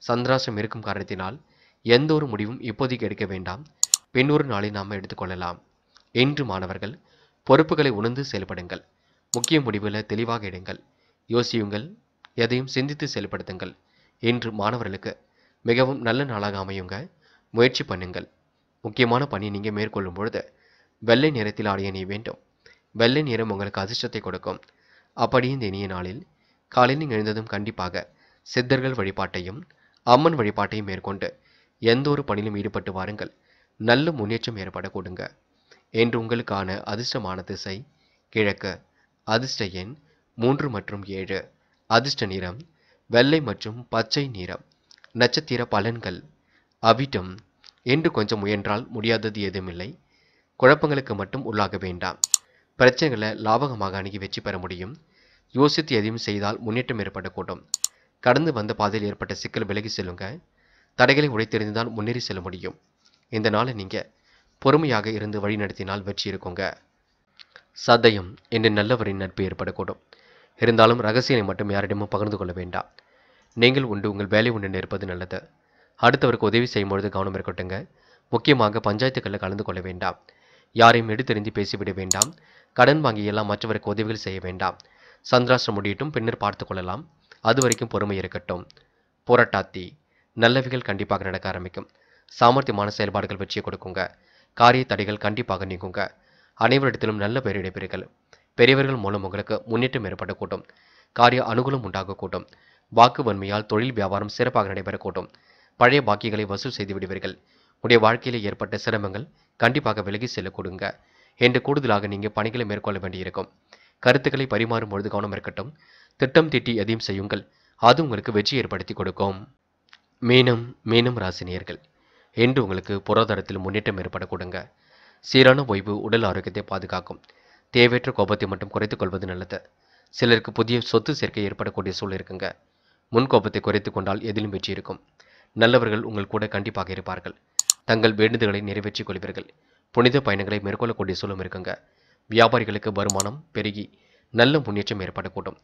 சந்திராசம் இருக்கும் காரணத்தினால் எந்த ஒரு முடிவும் இப்போதைக்கு எடுக்க வேண்டாம் பின்னொரு நாளை நாம் எடுத்துக்கொள்ளலாம் இன்று மாணவர்கள் பொறுப்புகளை உணர்ந்து செயல்படுங்கள் முக்கிய முடிவில் தெளிவாக எடுங்கள் யோசியுங்கள் எதையும் சிந்தித்து செயல்படுத்துங்கள் என்று மாணவர்களுக்கு மிகவும் நல்ல நாளாக அமையுங்க முயற்சி பண்ணுங்கள் முக்கியமான பணி நீங்கள் மேற்கொள்ளும் பொழுது வெள்ளை நேரத்தில் ஆடைய நீ வேண்டும் வெள்ளை நிறம் உங்களுக்கு அதிர்ஷ்டத்தை கொடுக்கும் அப்படியே இந்த இனிய நாளில் காலையில் எழுந்ததும் கண்டிப்பாக சித்தர்கள் வழிபாட்டையும் அம்மன் வழிபாட்டையும் மேற்கொண்டு எந்த ஒரு பணியிலும் ஈடுபட்டு வாருங்கள் நல்ல முன்னேற்றம் ஏற்பட கொடுங்க என்று உங்களுக்கான அதிர்ஷ்டமான திசை கிழக்கு அதிர்ஷ்ட எண் மூன்று மற்றும் ஏழு அதிர்ஷ்ட நிறம் வெள்ளை மற்றும் பச்சை நிறம் நட்சத்திர பலன்கள் அவிட்டம் என்று கொஞ்சம் முயன்றால் முடியாதது எதுவுமில்லை குழப்பங்களுக்கு மட்டும் உள்ளாக வேண்டாம் பிரச்சனைகளை லாபகமாக அணுகி வெற்றி பெற முடியும் யோசித்து எதையும் செய்தால் முன்னேற்றம் ஏற்படக்கூடும் கடந்து வந்த பாதையில் ஏற்பட்ட சிக்கல் விலகி செல்லுங்க தடைகளை தான் முன்னேறி செல்ல முடியும் இந்த நாளை நீங்கள் பொறுமையாக இருந்து வழி நடத்தினால் வெற்றி இருக்குங்க சதயம் என்று நல்லவரின் நட்பு ஏற்படக்கூடும் இருந்தாலும் ரகசியனை மட்டும் யாரிடமும் பகிர்ந்து கொள்ள வேண்டாம் நீங்கள் உண்டு உங்கள் வேலை ஒன்று நிற்பது நல்லது அடுத்தவருக்கு உதவி செய்யும்பொழுது கவனம் இருக்கட்டுங்க முக்கியமாக பஞ்சாயத்துக்களில் கலந்து கொள்ள வேண்டாம் யாரையும் எடுத்தெறிந்து பேசிவிட வேண்டாம் கடன் வாங்கியெல்லாம் மற்றவருக்கு உதவிகள் செய்ய வேண்டாம் சந்திராசிரம் முடியட்டும் பின்னர் பார்த்து கொள்ளலாம் அது வரைக்கும் பொறுமை இருக்கட்டும் புரட்டாத்தி நல்லவைகள் கண்டிப்பாக நடக்க ஆரம்பிக்கும் சாமர்த்தியமான செயல்பாடுகள் வெற்றியை கொடுக்குங்க காரிய தடைகள் கண்டிப்பாக நீங்குங்க அனைவரிடத்திலும் நல்ல பெயர் இடைபெறுகள் பெரியவர்கள் மூலம் உங்களுக்கு முன்னேற்றம் ஏற்படக்கூடும் காரிய அனுகூலம் உண்டாகக்கூடும் வாக்கு வன்மையால் தொழில் வியாபாரம் சிறப்பாக நடைபெறக்கூடும் பழைய பாக்கிகளை வசூல் செய்து விடுவீர்கள் உடைய வாழ்க்கையில் ஏற்பட்ட சிரமங்கள் கண்டிப்பாக விலகி செல்லக்கூடுங்க என்று கூடுதலாக நீங்கள் பணிகளை மேற்கொள்ள வேண்டியிருக்கும் கருத்துக்களை பரிமாறும் பொழுது கவனம் இருக்கட்டும் திட்டம் திட்டி எதையும் செய்யுங்கள் அது உங்களுக்கு வெற்றி ஏற்படுத்தி கொடுக்கும் மீனம் மீனம் ராசினியர்கள் என்று உங்களுக்கு பொருளாதாரத்தில் முன்னேற்றம் ஏற்படக்கூடுங்க சீரான ஓய்வு உடல் ஆரோக்கியத்தை பாதுகாக்கும் தேவையற்ற கோபத்தை மட்டும் குறைத்துக் கொள்வது நல்லது சிலருக்கு புதிய சொத்து சேர்க்கை ஏற்படக்கூடிய சூழல் இருக்குங்க முன் கோபத்தை குறைத்து கொண்டால் எதிலும் வெற்றி இருக்கும் நல்லவர்கள் உங்கள் கூட கண்டிப்பாக இருப்பார்கள் தங்கள் வேண்டுதல்களை நிறைவேற்றிக் கொள்வீர்கள் புனித பயணங்களை மேற்கொள்ளக்கூடிய சூழலும் இருக்குங்க வியாபாரிகளுக்கு வருமானம் பெருகி நல்ல முன்னேற்றம் ஏற்படக்கூடும்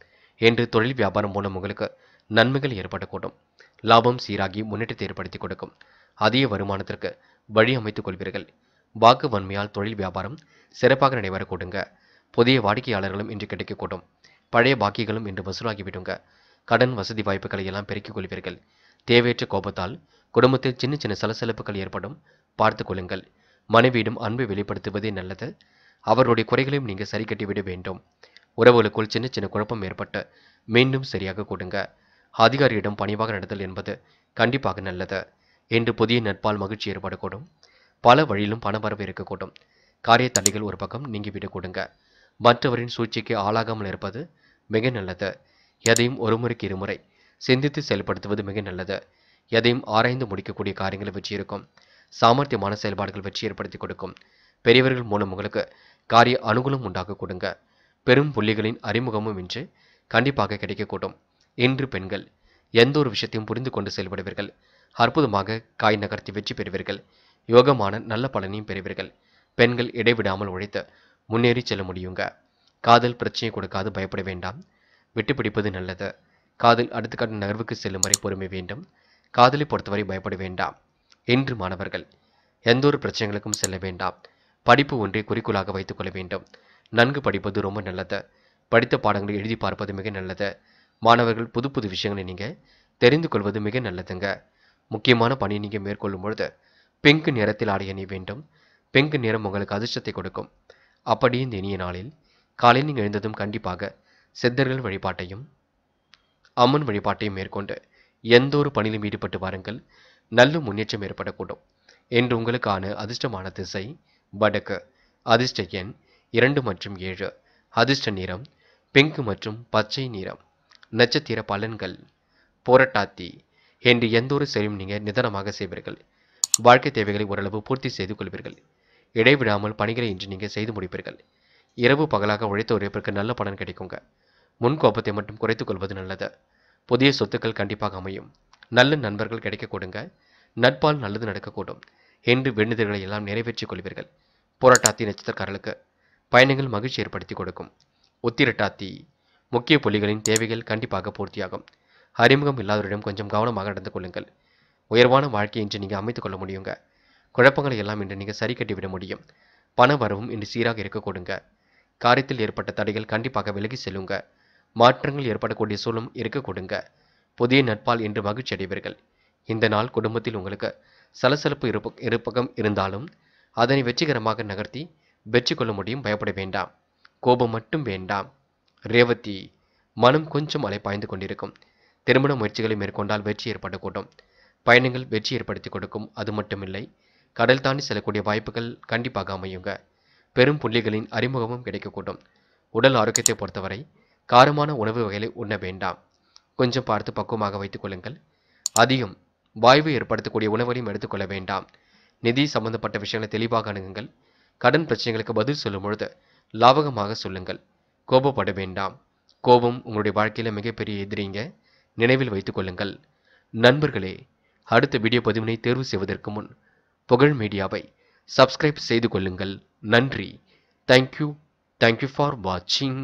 என்று தொழில் வியாபாரம் மூலம் உங்களுக்கு நன்மைகள் ஏற்படக்கூடும் லாபம் சீராகி முன்னேற்றத்தை ஏற்படுத்தி கொடுக்கும் அதிக வருமானத்திற்கு வழி அமைத்துக் கொள்வீர்கள் வாக்கு வன்மையால் தொழில் வியாபாரம் சிறப்பாக நடைபெறக்கூடுங்க புதிய வாடிக்கையாளர்களும் இன்று கிடைக்கக்கூடும் பழைய பாக்கிகளும் இன்று வசூலாகிவிடுங்க கடன் வசதி வாய்ப்புகளை எல்லாம் பெருக்கிக் கொள்வீர்கள் தேவையற்ற கோபத்தால் குடும்பத்தில் சின்ன சின்ன சலசலப்புகள் ஏற்படும் பார்த்துக் கொள்ளுங்கள் மனைவியிடம் அன்பு வெளிப்படுத்துவதே நல்லது அவருடைய குறைகளையும் நீங்கள் சரி கட்டிவிட வேண்டும் உறவுகளுக்குள் சின்ன சின்ன குழப்பம் ஏற்பட்டு மீண்டும் சரியாக கொடுங்க அதிகாரியிடம் பணிவாக நடத்தல் என்பது கண்டிப்பாக நல்லது என்று புதிய நட்பால் மகிழ்ச்சி ஏற்படக்கூடும் பல வழியிலும் வரவு இருக்கக்கூடும் காரிய தடைகள் ஒரு பக்கம் நீங்கிவிடக் கொடுங்க மற்றவரின் சூழ்ச்சிக்கு ஆளாகாமல் இருப்பது மிக நல்லது எதையும் ஒருமுறைக்கு இருமுறை சிந்தித்து செயல்படுத்துவது மிக நல்லது எதையும் ஆராய்ந்து முடிக்கக்கூடிய காரியங்களை வச்சு இருக்கும் சாமர்த்தியமான செயல்பாடுகள் வெற்றி ஏற்படுத்தி கொடுக்கும் பெரியவர்கள் மூலம் உங்களுக்கு காரிய அனுகூலம் உண்டாக கொடுங்க பெரும் புள்ளிகளின் அறிமுகமும் இன்று கண்டிப்பாக கிடைக்கக்கூடும் இன்று பெண்கள் எந்த ஒரு விஷயத்தையும் புரிந்து கொண்டு செயல்படுவீர்கள் அற்புதமாக காய் நகர்த்தி வெற்றி பெறுவீர்கள் யோகமான நல்ல பலனையும் பெறுவீர்கள் பெண்கள் இடைவிடாமல் உழைத்து முன்னேறி செல்ல முடியுங்க காதல் பிரச்சனையை கொடுக்காது பயப்பட வேண்டாம் விட்டுப்பிடிப்பது நல்லது காதல் அடுத்த கட்ட நகர்வுக்கு செல்லும் வரை பொறுமை வேண்டும் காதலை பொறுத்தவரை பயப்பட வேண்டாம் இன்று மாணவர்கள் எந்தொரு பிரச்சனைகளுக்கும் செல்ல வேண்டாம் படிப்பு ஒன்றை குறிக்கோளாக வைத்துக் கொள்ள வேண்டும் நன்கு படிப்பது ரொம்ப நல்லது படித்த பாடங்களை எழுதி பார்ப்பது மிக நல்லது மாணவர்கள் புது புது விஷயங்களை நீங்கள் தெரிந்து கொள்வது மிக நல்லதுங்க முக்கியமான பணியை நீங்கள் மேற்கொள்ளும் பொழுது பிங்க் நிறத்தில் ஆடை அணிய வேண்டும் பிங்க் நிறம் உங்களுக்கு அதிர்ஷ்டத்தை கொடுக்கும் அப்படியே இந்த இனிய நாளில் காலையில் நீங்கள் எழுந்ததும் கண்டிப்பாக சித்தர்கள் வழிபாட்டையும் அம்மன் வழிபாட்டையும் மேற்கொண்டு எந்த ஒரு பணியிலும் ஈடுபட்டு வாருங்கள் நல்ல முன்னேற்றம் ஏற்படக்கூடும் என்று உங்களுக்கான அதிர்ஷ்டமான திசை வடக்கு அதிர்ஷ்ட எண் இரண்டு மற்றும் ஏழு அதிர்ஷ்ட நிறம் பிங்க் மற்றும் பச்சை நிறம் நட்சத்திர பலன்கள் போரட்டாத்தி என்று எந்த ஒரு செயலும் நீங்கள் நிதானமாக செய்வீர்கள் வாழ்க்கை தேவைகளை ஓரளவு பூர்த்தி செய்து கொள்வீர்கள் இடைவிடாமல் பணிகளை இன்று நீங்கள் செய்து முடிப்பீர்கள் இரவு பகலாக உழைத்த உழைப்பிற்கு நல்ல பலன் கிடைக்குங்க முன்கோபத்தை மட்டும் குறைத்துக் கொள்வது நல்லது புதிய சொத்துக்கள் கண்டிப்பாக அமையும் நல்ல நண்பர்கள் கிடைக்க கொடுங்க நட்பால் நல்லது நடக்கக்கூடும் என்று வேண்டுதல்களை எல்லாம் நிறைவேற்றிக் கொள்வீர்கள் போராட்டாத்தி நட்சத்திரக்காரர்களுக்கு பயணங்கள் மகிழ்ச்சி ஏற்படுத்தி கொடுக்கும் உத்திரட்டாத்தி முக்கிய புள்ளிகளின் தேவைகள் கண்டிப்பாக பூர்த்தியாகும் அறிமுகம் இல்லாதவரிடம் கொஞ்சம் கவனமாக நடந்து கொள்ளுங்கள் உயர்வான வாழ்க்கை இன்று நீங்கள் அமைத்துக் கொள்ள முடியுங்க குழப்பங்களை எல்லாம் இன்று நீங்கள் சரி கட்டிவிட முடியும் பண வரவும் இன்று சீராக இருக்க கொடுங்க காரியத்தில் ஏற்பட்ட தடைகள் கண்டிப்பாக விலகி செல்லுங்க மாற்றங்கள் ஏற்படக்கூடிய சூழலும் இருக்க கொடுங்க புதிய நட்பால் இன்று மகிழ்ச்சி அடைவீர்கள் இந்த நாள் குடும்பத்தில் உங்களுக்கு சலசலப்பு இருப்பகம் இருந்தாலும் அதனை வெற்றிகரமாக நகர்த்தி வெற்றி கொள்ள முடியும் பயப்பட வேண்டாம் கோபம் மட்டும் வேண்டாம் ரேவதி மனம் கொஞ்சம் அலை பாய்ந்து கொண்டிருக்கும் திருமண முயற்சிகளை மேற்கொண்டால் வெற்றி ஏற்படக்கூடும் பயணங்கள் வெற்றி ஏற்படுத்தி கொடுக்கும் அது மட்டுமில்லை கடல் தாண்டி செல்லக்கூடிய வாய்ப்புகள் கண்டிப்பாக அமையுங்க பெரும் புள்ளிகளின் அறிமுகமும் கிடைக்கக்கூடும் உடல் ஆரோக்கியத்தை பொறுத்தவரை காரமான உணவு வகைகளை உண்ண வேண்டாம் கொஞ்சம் பார்த்து பக்குவமாக வைத்துக் கொள்ளுங்கள் அதிகம் வாய்வு ஏற்படுத்தக்கூடிய உணவுகளையும் எடுத்துக்கொள்ள வேண்டாம் நிதி சம்பந்தப்பட்ட விஷயங்களை தெளிவாக அணுகுங்கள் கடன் பிரச்சனைகளுக்கு பதில் சொல்லும் பொழுது லாபகமாக சொல்லுங்கள் கோபப்பட வேண்டாம் கோபம் உங்களுடைய வாழ்க்கையில் மிகப்பெரிய எதிரிங்க நினைவில் வைத்துக் கொள்ளுங்கள் நண்பர்களே அடுத்த வீடியோ பதிவினை தேர்வு செய்வதற்கு முன் புகழ் மீடியாவை சப்ஸ்கிரைப் செய்து கொள்ளுங்கள் நன்றி தேங்க்யூ தேங்க்யூ ஃபார் வாட்சிங்